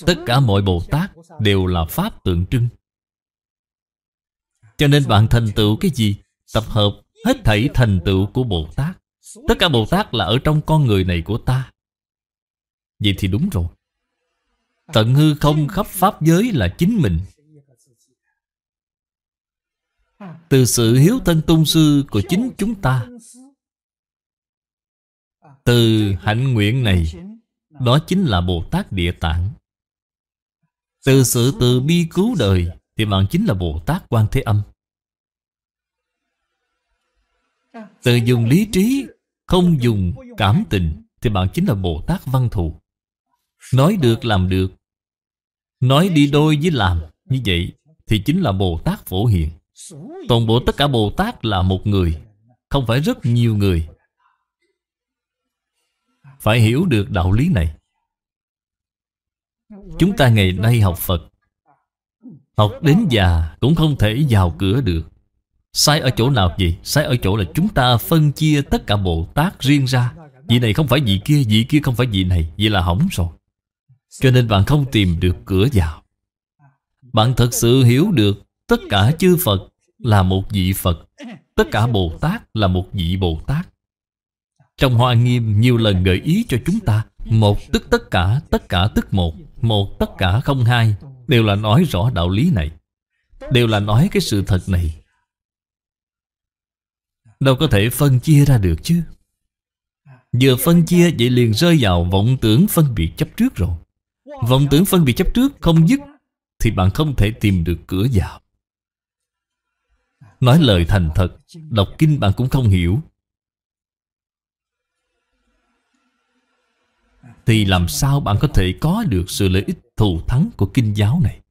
Tất cả mọi Bồ Tát đều là Pháp tượng trưng Cho nên bạn thành tựu cái gì? Tập hợp hết thảy thành tựu của Bồ Tát Tất cả Bồ Tát là ở trong con người này của ta Vậy thì đúng rồi Tận hư không khắp Pháp giới là chính mình Từ sự hiếu thân tôn sư của chính chúng ta Từ hạnh nguyện này Đó chính là Bồ Tát Địa Tạng từ sự từ bi cứu đời Thì bạn chính là Bồ Tát Quan Thế Âm Từ dùng lý trí Không dùng cảm tình Thì bạn chính là Bồ Tát Văn Thù Nói được làm được Nói đi đôi với làm Như vậy thì chính là Bồ Tát Phổ Hiền Toàn bộ tất cả Bồ Tát là một người Không phải rất nhiều người Phải hiểu được đạo lý này Chúng ta ngày nay học Phật Học đến già cũng không thể vào cửa được Sai ở chỗ nào vậy? Sai ở chỗ là chúng ta phân chia tất cả Bồ Tát riêng ra Vị này không phải vị kia, vị kia không phải vị này Vậy là hỏng rồi Cho nên bạn không tìm được cửa vào Bạn thật sự hiểu được Tất cả chư Phật là một vị Phật Tất cả Bồ Tát là một vị Bồ Tát Trong Hoa Nghiêm nhiều lần gợi ý cho chúng ta Một tức tất cả, tất cả tức một một tất cả không hai Đều là nói rõ đạo lý này Đều là nói cái sự thật này Đâu có thể phân chia ra được chứ Vừa phân chia vậy liền rơi vào vọng tưởng phân biệt chấp trước rồi Vọng tưởng phân biệt chấp trước không dứt Thì bạn không thể tìm được cửa vào Nói lời thành thật Đọc kinh bạn cũng không hiểu thì làm sao bạn có thể có được sự lợi ích thù thắng của kinh giáo này?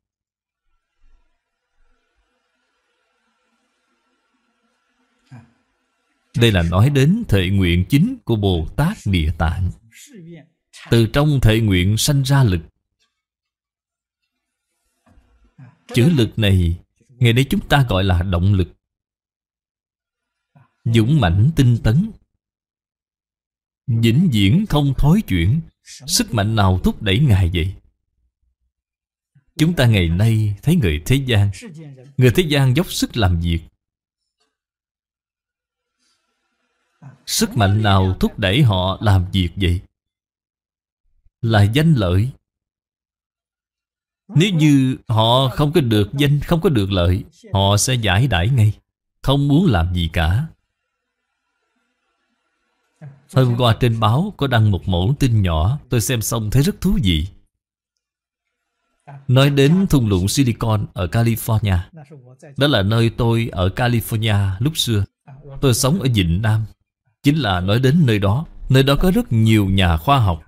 Đây là nói đến thệ nguyện chính của Bồ Tát Địa Tạng. Từ trong thệ nguyện sanh ra lực. Chữ lực này, ngày nay chúng ta gọi là động lực. Dũng mãnh tinh tấn Vĩnh viễn không thối chuyển Sức mạnh nào thúc đẩy Ngài vậy? Chúng ta ngày nay thấy người thế gian Người thế gian dốc sức làm việc à, Sức mạnh nào thúc đẩy họ làm việc vậy? Là danh lợi Nếu như họ không có được danh, không có được lợi Họ sẽ giải đãi ngay Không muốn làm gì cả Hôm qua trên báo có đăng một mẫu tin nhỏ Tôi xem xong thấy rất thú vị Nói đến thung lũng Silicon ở California Đó là nơi tôi ở California lúc xưa Tôi sống ở Vịnh Nam Chính là nói đến nơi đó Nơi đó có rất nhiều nhà khoa học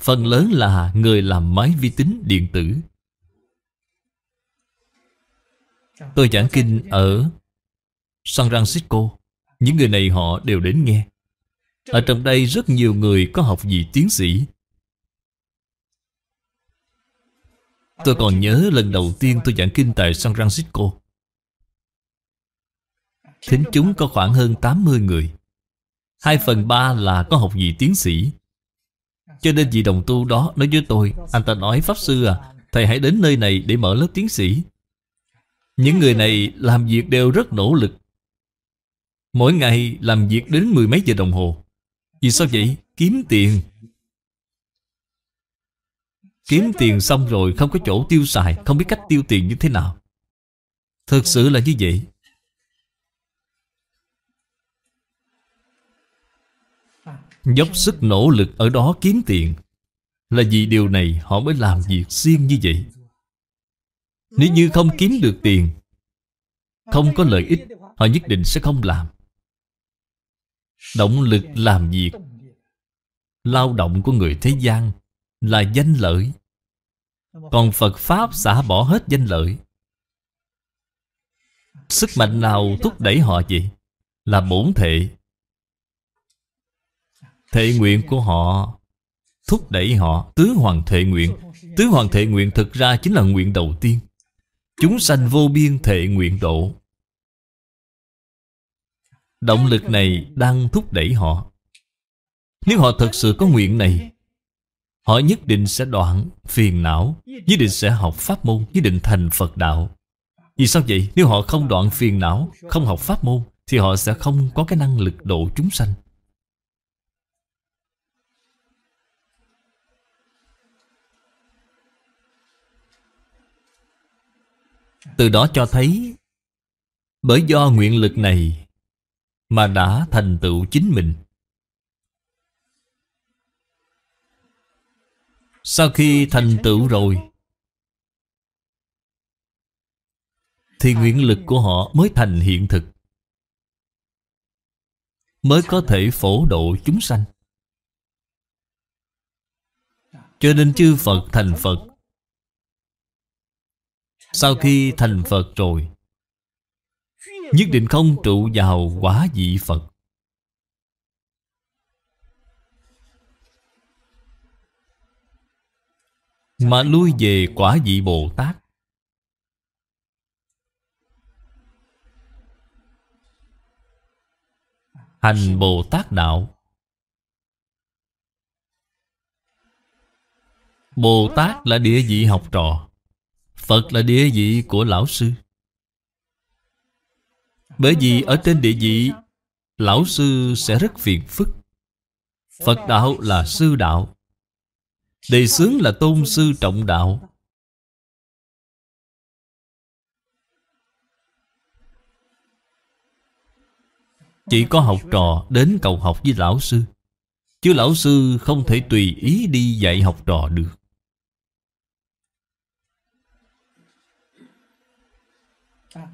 Phần lớn là người làm máy vi tính điện tử Tôi giảng kinh ở San Francisco Những người này họ đều đến nghe ở trong đây rất nhiều người có học vị tiến sĩ Tôi còn nhớ lần đầu tiên tôi giảng kinh tại San Francisco Thính chúng có khoảng hơn 80 người 2 phần 3 là có học vị tiến sĩ Cho nên vị đồng tu đó nói với tôi Anh ta nói Pháp Sư à Thầy hãy đến nơi này để mở lớp tiến sĩ Những người này làm việc đều rất nỗ lực Mỗi ngày làm việc đến mười mấy giờ đồng hồ vì sao vậy? Kiếm tiền Kiếm tiền xong rồi không có chỗ tiêu xài Không biết cách tiêu tiền như thế nào thực sự là như vậy Dốc sức nỗ lực ở đó kiếm tiền Là vì điều này họ mới làm việc riêng như vậy Nếu như không kiếm được tiền Không có lợi ích Họ nhất định sẽ không làm Động lực làm việc Lao động của người thế gian Là danh lợi Còn Phật Pháp xả bỏ hết danh lợi Sức mạnh nào thúc đẩy họ vậy? Là bổn thể Thể nguyện của họ Thúc đẩy họ Tứ hoàng thể nguyện Tứ hoàng thể nguyện thực ra chính là nguyện đầu tiên Chúng sanh vô biên thể nguyện độ Động lực này đang thúc đẩy họ Nếu họ thật sự có nguyện này Họ nhất định sẽ đoạn phiền não Nhất định sẽ học pháp môn Nhất định thành Phật đạo Vì sao vậy? Nếu họ không đoạn phiền não Không học pháp môn Thì họ sẽ không có cái năng lực độ chúng sanh Từ đó cho thấy Bởi do nguyện lực này mà đã thành tựu chính mình. Sau khi thành tựu rồi Thì nguyện lực của họ mới thành hiện thực Mới có thể phổ độ chúng sanh Cho nên chư Phật thành Phật Sau khi thành Phật rồi Nhất định không trụ vào quả vị Phật Mà lui về quả vị Bồ Tát Hành Bồ Tát Đạo Bồ Tát là địa vị học trò Phật là địa vị của lão sư bởi vì ở trên địa vị Lão sư sẽ rất phiền phức Phật đạo là sư đạo Đề xướng là tôn sư trọng đạo Chỉ có học trò đến cầu học với lão sư Chứ lão sư không thể tùy ý đi dạy học trò được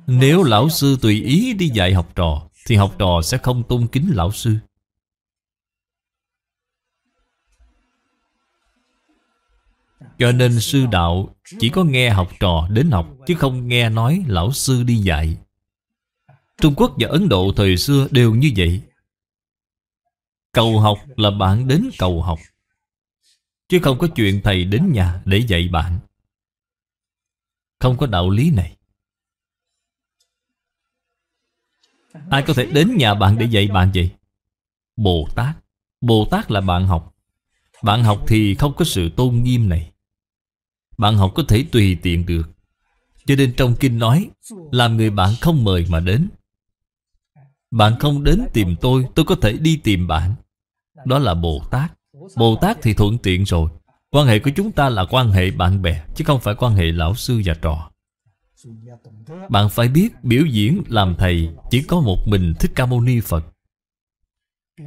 Nếu lão sư tùy ý đi dạy học trò Thì học trò sẽ không tôn kính lão sư Cho nên sư đạo chỉ có nghe học trò đến học Chứ không nghe nói lão sư đi dạy Trung Quốc và Ấn Độ thời xưa đều như vậy Cầu học là bạn đến cầu học Chứ không có chuyện thầy đến nhà để dạy bạn Không có đạo lý này Ai có thể đến nhà bạn để dạy bạn vậy? Bồ Tát Bồ Tát là bạn học Bạn học thì không có sự tôn nghiêm này Bạn học có thể tùy tiện được Cho nên trong kinh nói Làm người bạn không mời mà đến Bạn không đến tìm tôi Tôi có thể đi tìm bạn Đó là Bồ Tát Bồ Tát thì thuận tiện rồi Quan hệ của chúng ta là quan hệ bạn bè Chứ không phải quan hệ lão sư và trò bạn phải biết biểu diễn làm thầy Chỉ có một mình Thích Ca Mâu Ni Phật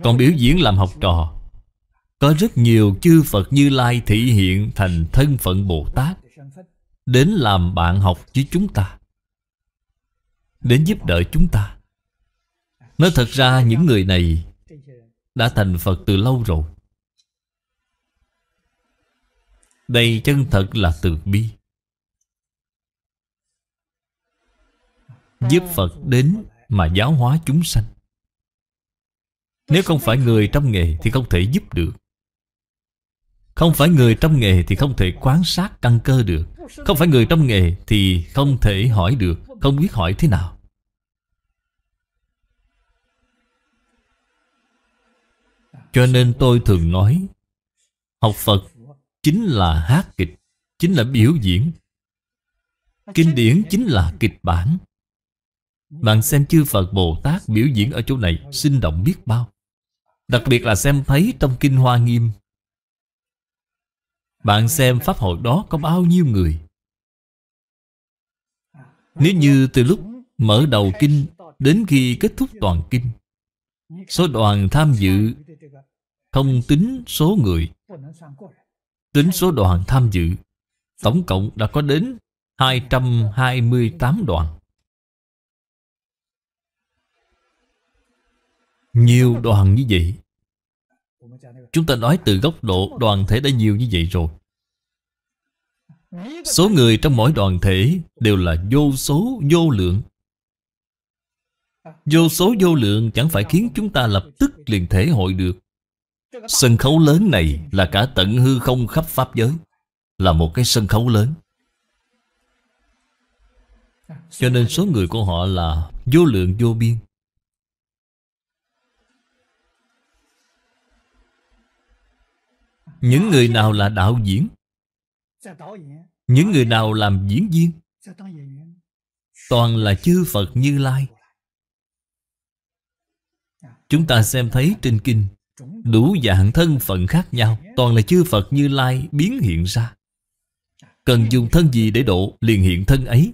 Còn biểu diễn làm học trò Có rất nhiều chư Phật Như Lai thị hiện thành thân phận Bồ Tát Đến làm bạn học với chúng ta Đến giúp đỡ chúng ta Nói thật ra những người này Đã thành Phật từ lâu rồi Đây chân thật là từ bi giúp Phật đến mà giáo hóa chúng sanh Nếu không phải người trong nghề thì không thể giúp được Không phải người trong nghề thì không thể quan sát căn cơ được Không phải người trong nghề thì không thể hỏi được Không biết hỏi thế nào Cho nên tôi thường nói Học Phật chính là hát kịch Chính là biểu diễn Kinh điển chính là kịch bản bạn xem chư Phật Bồ Tát biểu diễn ở chỗ này sinh động biết bao Đặc biệt là xem thấy trong Kinh Hoa Nghiêm Bạn xem Pháp hội đó có bao nhiêu người Nếu như từ lúc mở đầu kinh Đến khi kết thúc toàn kinh Số đoàn tham dự Không tính số người Tính số đoàn tham dự Tổng cộng đã có đến 228 đoàn Nhiều đoàn như vậy Chúng ta nói từ góc độ đoàn thể đã nhiều như vậy rồi Số người trong mỗi đoàn thể đều là vô số vô lượng Vô số vô lượng chẳng phải khiến chúng ta lập tức liền thể hội được Sân khấu lớn này là cả tận hư không khắp Pháp giới Là một cái sân khấu lớn Cho nên số người của họ là vô lượng vô biên Những người nào là đạo diễn? Những người nào làm diễn viên? Toàn là chư Phật Như Lai. Chúng ta xem thấy trên kinh Đủ dạng thân phận khác nhau Toàn là chư Phật Như Lai biến hiện ra Cần dùng thân gì để độ Liền hiện thân ấy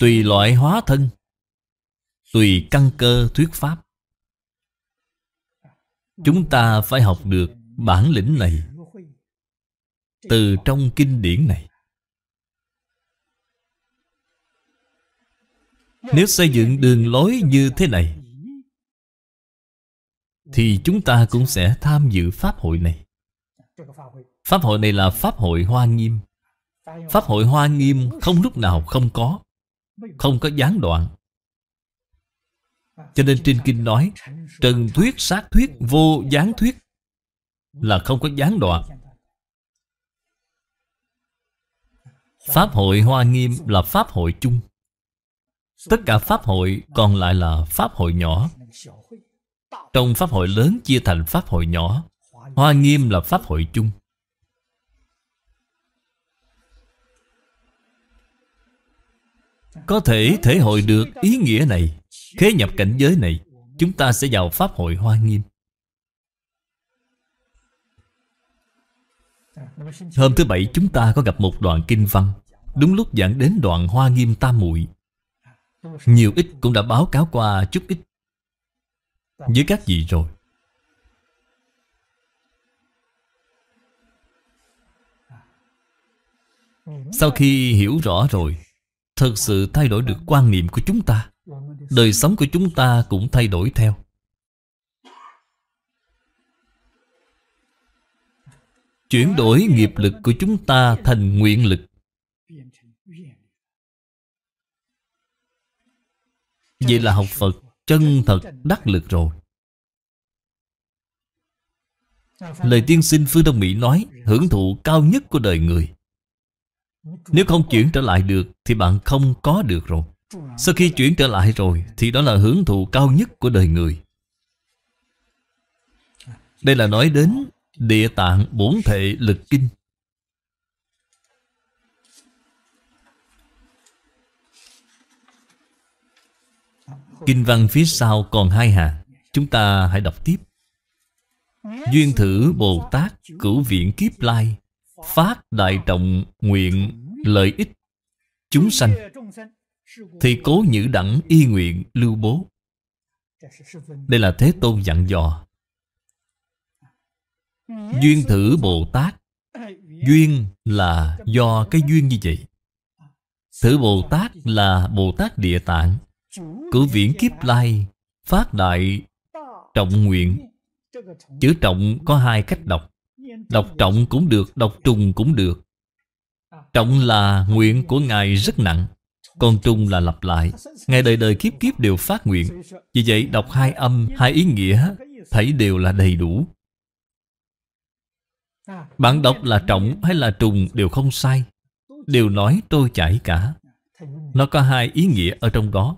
Tùy loại hóa thân Tùy căn cơ thuyết pháp Chúng ta phải học được bản lĩnh này Từ trong kinh điển này Nếu xây dựng đường lối như thế này Thì chúng ta cũng sẽ tham dự Pháp hội này Pháp hội này là Pháp hội Hoa Nghiêm Pháp hội Hoa Nghiêm không lúc nào không có Không có gián đoạn cho nên trên kinh nói Trần thuyết, sát thuyết, vô gián thuyết Là không có gián đoạn Pháp hội Hoa Nghiêm là Pháp hội chung Tất cả Pháp hội còn lại là Pháp hội nhỏ Trong Pháp hội lớn chia thành Pháp hội nhỏ Hoa Nghiêm là Pháp hội chung Có thể thể hội được ý nghĩa này Khế nhập cảnh giới này Chúng ta sẽ vào Pháp hội Hoa Nghiêm Hôm thứ Bảy chúng ta có gặp một đoạn kinh văn Đúng lúc giảng đến đoạn Hoa Nghiêm Tam muội Nhiều ít cũng đã báo cáo qua chút ít Với các vị rồi Sau khi hiểu rõ rồi Thật sự thay đổi được quan niệm của chúng ta đời sống của chúng ta cũng thay đổi theo chuyển đổi nghiệp lực của chúng ta thành nguyện lực vậy là học phật chân thật đắc lực rồi lời tiên sinh phương đông mỹ nói hưởng thụ cao nhất của đời người nếu không chuyển trở lại được thì bạn không có được rồi sau khi chuyển trở lại rồi Thì đó là hưởng thụ cao nhất của đời người Đây là nói đến Địa tạng bổn thể lực kinh Kinh văn phía sau còn hai hàng Chúng ta hãy đọc tiếp Duyên thử Bồ Tát cửu viện kiếp lai Phát đại trọng nguyện lợi ích chúng sanh thì cố nhữ đẳng y nguyện lưu bố Đây là Thế Tôn dặn dò Duyên thử Bồ Tát Duyên là do cái duyên như vậy Thử Bồ Tát là Bồ Tát Địa Tạng Cử viễn kiếp lai Phát đại trọng nguyện Chữ trọng có hai cách đọc Đọc trọng cũng được, đọc trùng cũng được Trọng là nguyện của Ngài rất nặng còn trung là lặp lại Ngày đời đời kiếp kiếp đều phát nguyện Vì vậy đọc hai âm, hai ý nghĩa Thấy đều là đầy đủ Bạn đọc là trọng hay là trùng đều không sai Đều nói tôi chảy cả Nó có hai ý nghĩa ở trong đó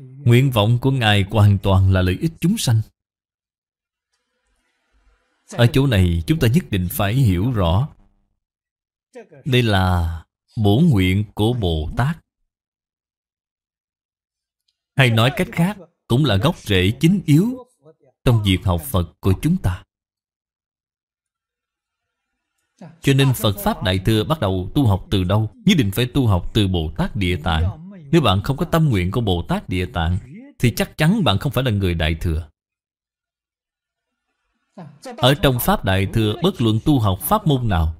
Nguyện vọng của Ngài hoàn toàn là lợi ích chúng sanh Ở chỗ này chúng ta nhất định phải hiểu rõ Đây là bổ nguyện của Bồ Tát. Hay nói cách khác, cũng là gốc rễ chính yếu trong việc học Phật của chúng ta. Cho nên Phật Pháp Đại Thừa bắt đầu tu học từ đâu? Nhất định phải tu học từ Bồ Tát Địa Tạng. Nếu bạn không có tâm nguyện của Bồ Tát Địa Tạng, thì chắc chắn bạn không phải là người Đại Thừa. Ở trong Pháp Đại Thừa, bất luận tu học Pháp môn nào,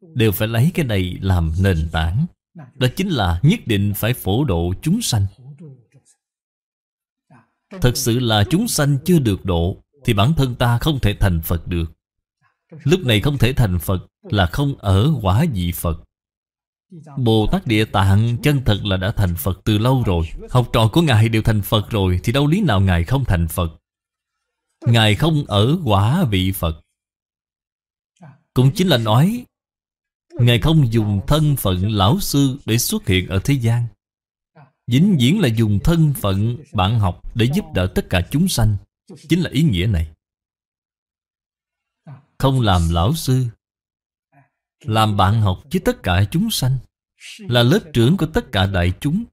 đều phải lấy cái này làm nền tảng đó chính là nhất định phải phổ độ chúng sanh thật sự là chúng sanh chưa được độ thì bản thân ta không thể thành phật được lúc này không thể thành phật là không ở quả vị phật Bồ Tát Địa Tạng chân thật là đã thành Phật từ lâu rồi Học trò của Ngài đều thành Phật rồi Thì đâu lý nào Ngài không thành Phật Ngài không ở quả vị Phật Cũng chính là nói Ngài không dùng thân phận lão sư để xuất hiện ở thế gian Dính diễn là dùng thân phận bạn học để giúp đỡ tất cả chúng sanh Chính là ý nghĩa này Không làm lão sư Làm bạn học với tất cả chúng sanh Là lớp trưởng của tất cả đại chúng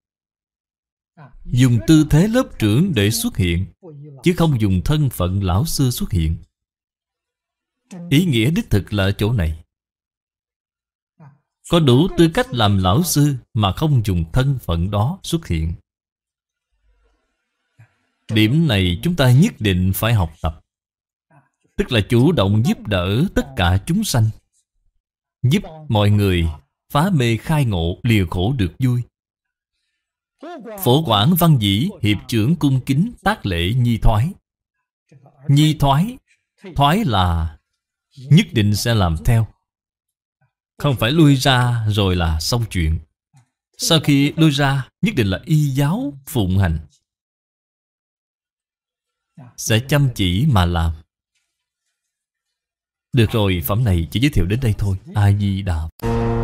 Dùng tư thế lớp trưởng để xuất hiện Chứ không dùng thân phận lão sư xuất hiện Ý nghĩa đích thực là ở chỗ này có đủ tư cách làm lão sư Mà không dùng thân phận đó xuất hiện Điểm này chúng ta nhất định phải học tập Tức là chủ động giúp đỡ tất cả chúng sanh Giúp mọi người phá mê khai ngộ liều khổ được vui Phổ quản văn dĩ hiệp trưởng cung kính tác lễ nhi thoái Nhi thoái Thoái là nhất định sẽ làm theo không phải lui ra rồi là xong chuyện Sau khi lui ra nhất định là y giáo phụng hành Sẽ chăm chỉ mà làm Được rồi, phẩm này chỉ giới thiệu đến đây thôi A-di-đà Phật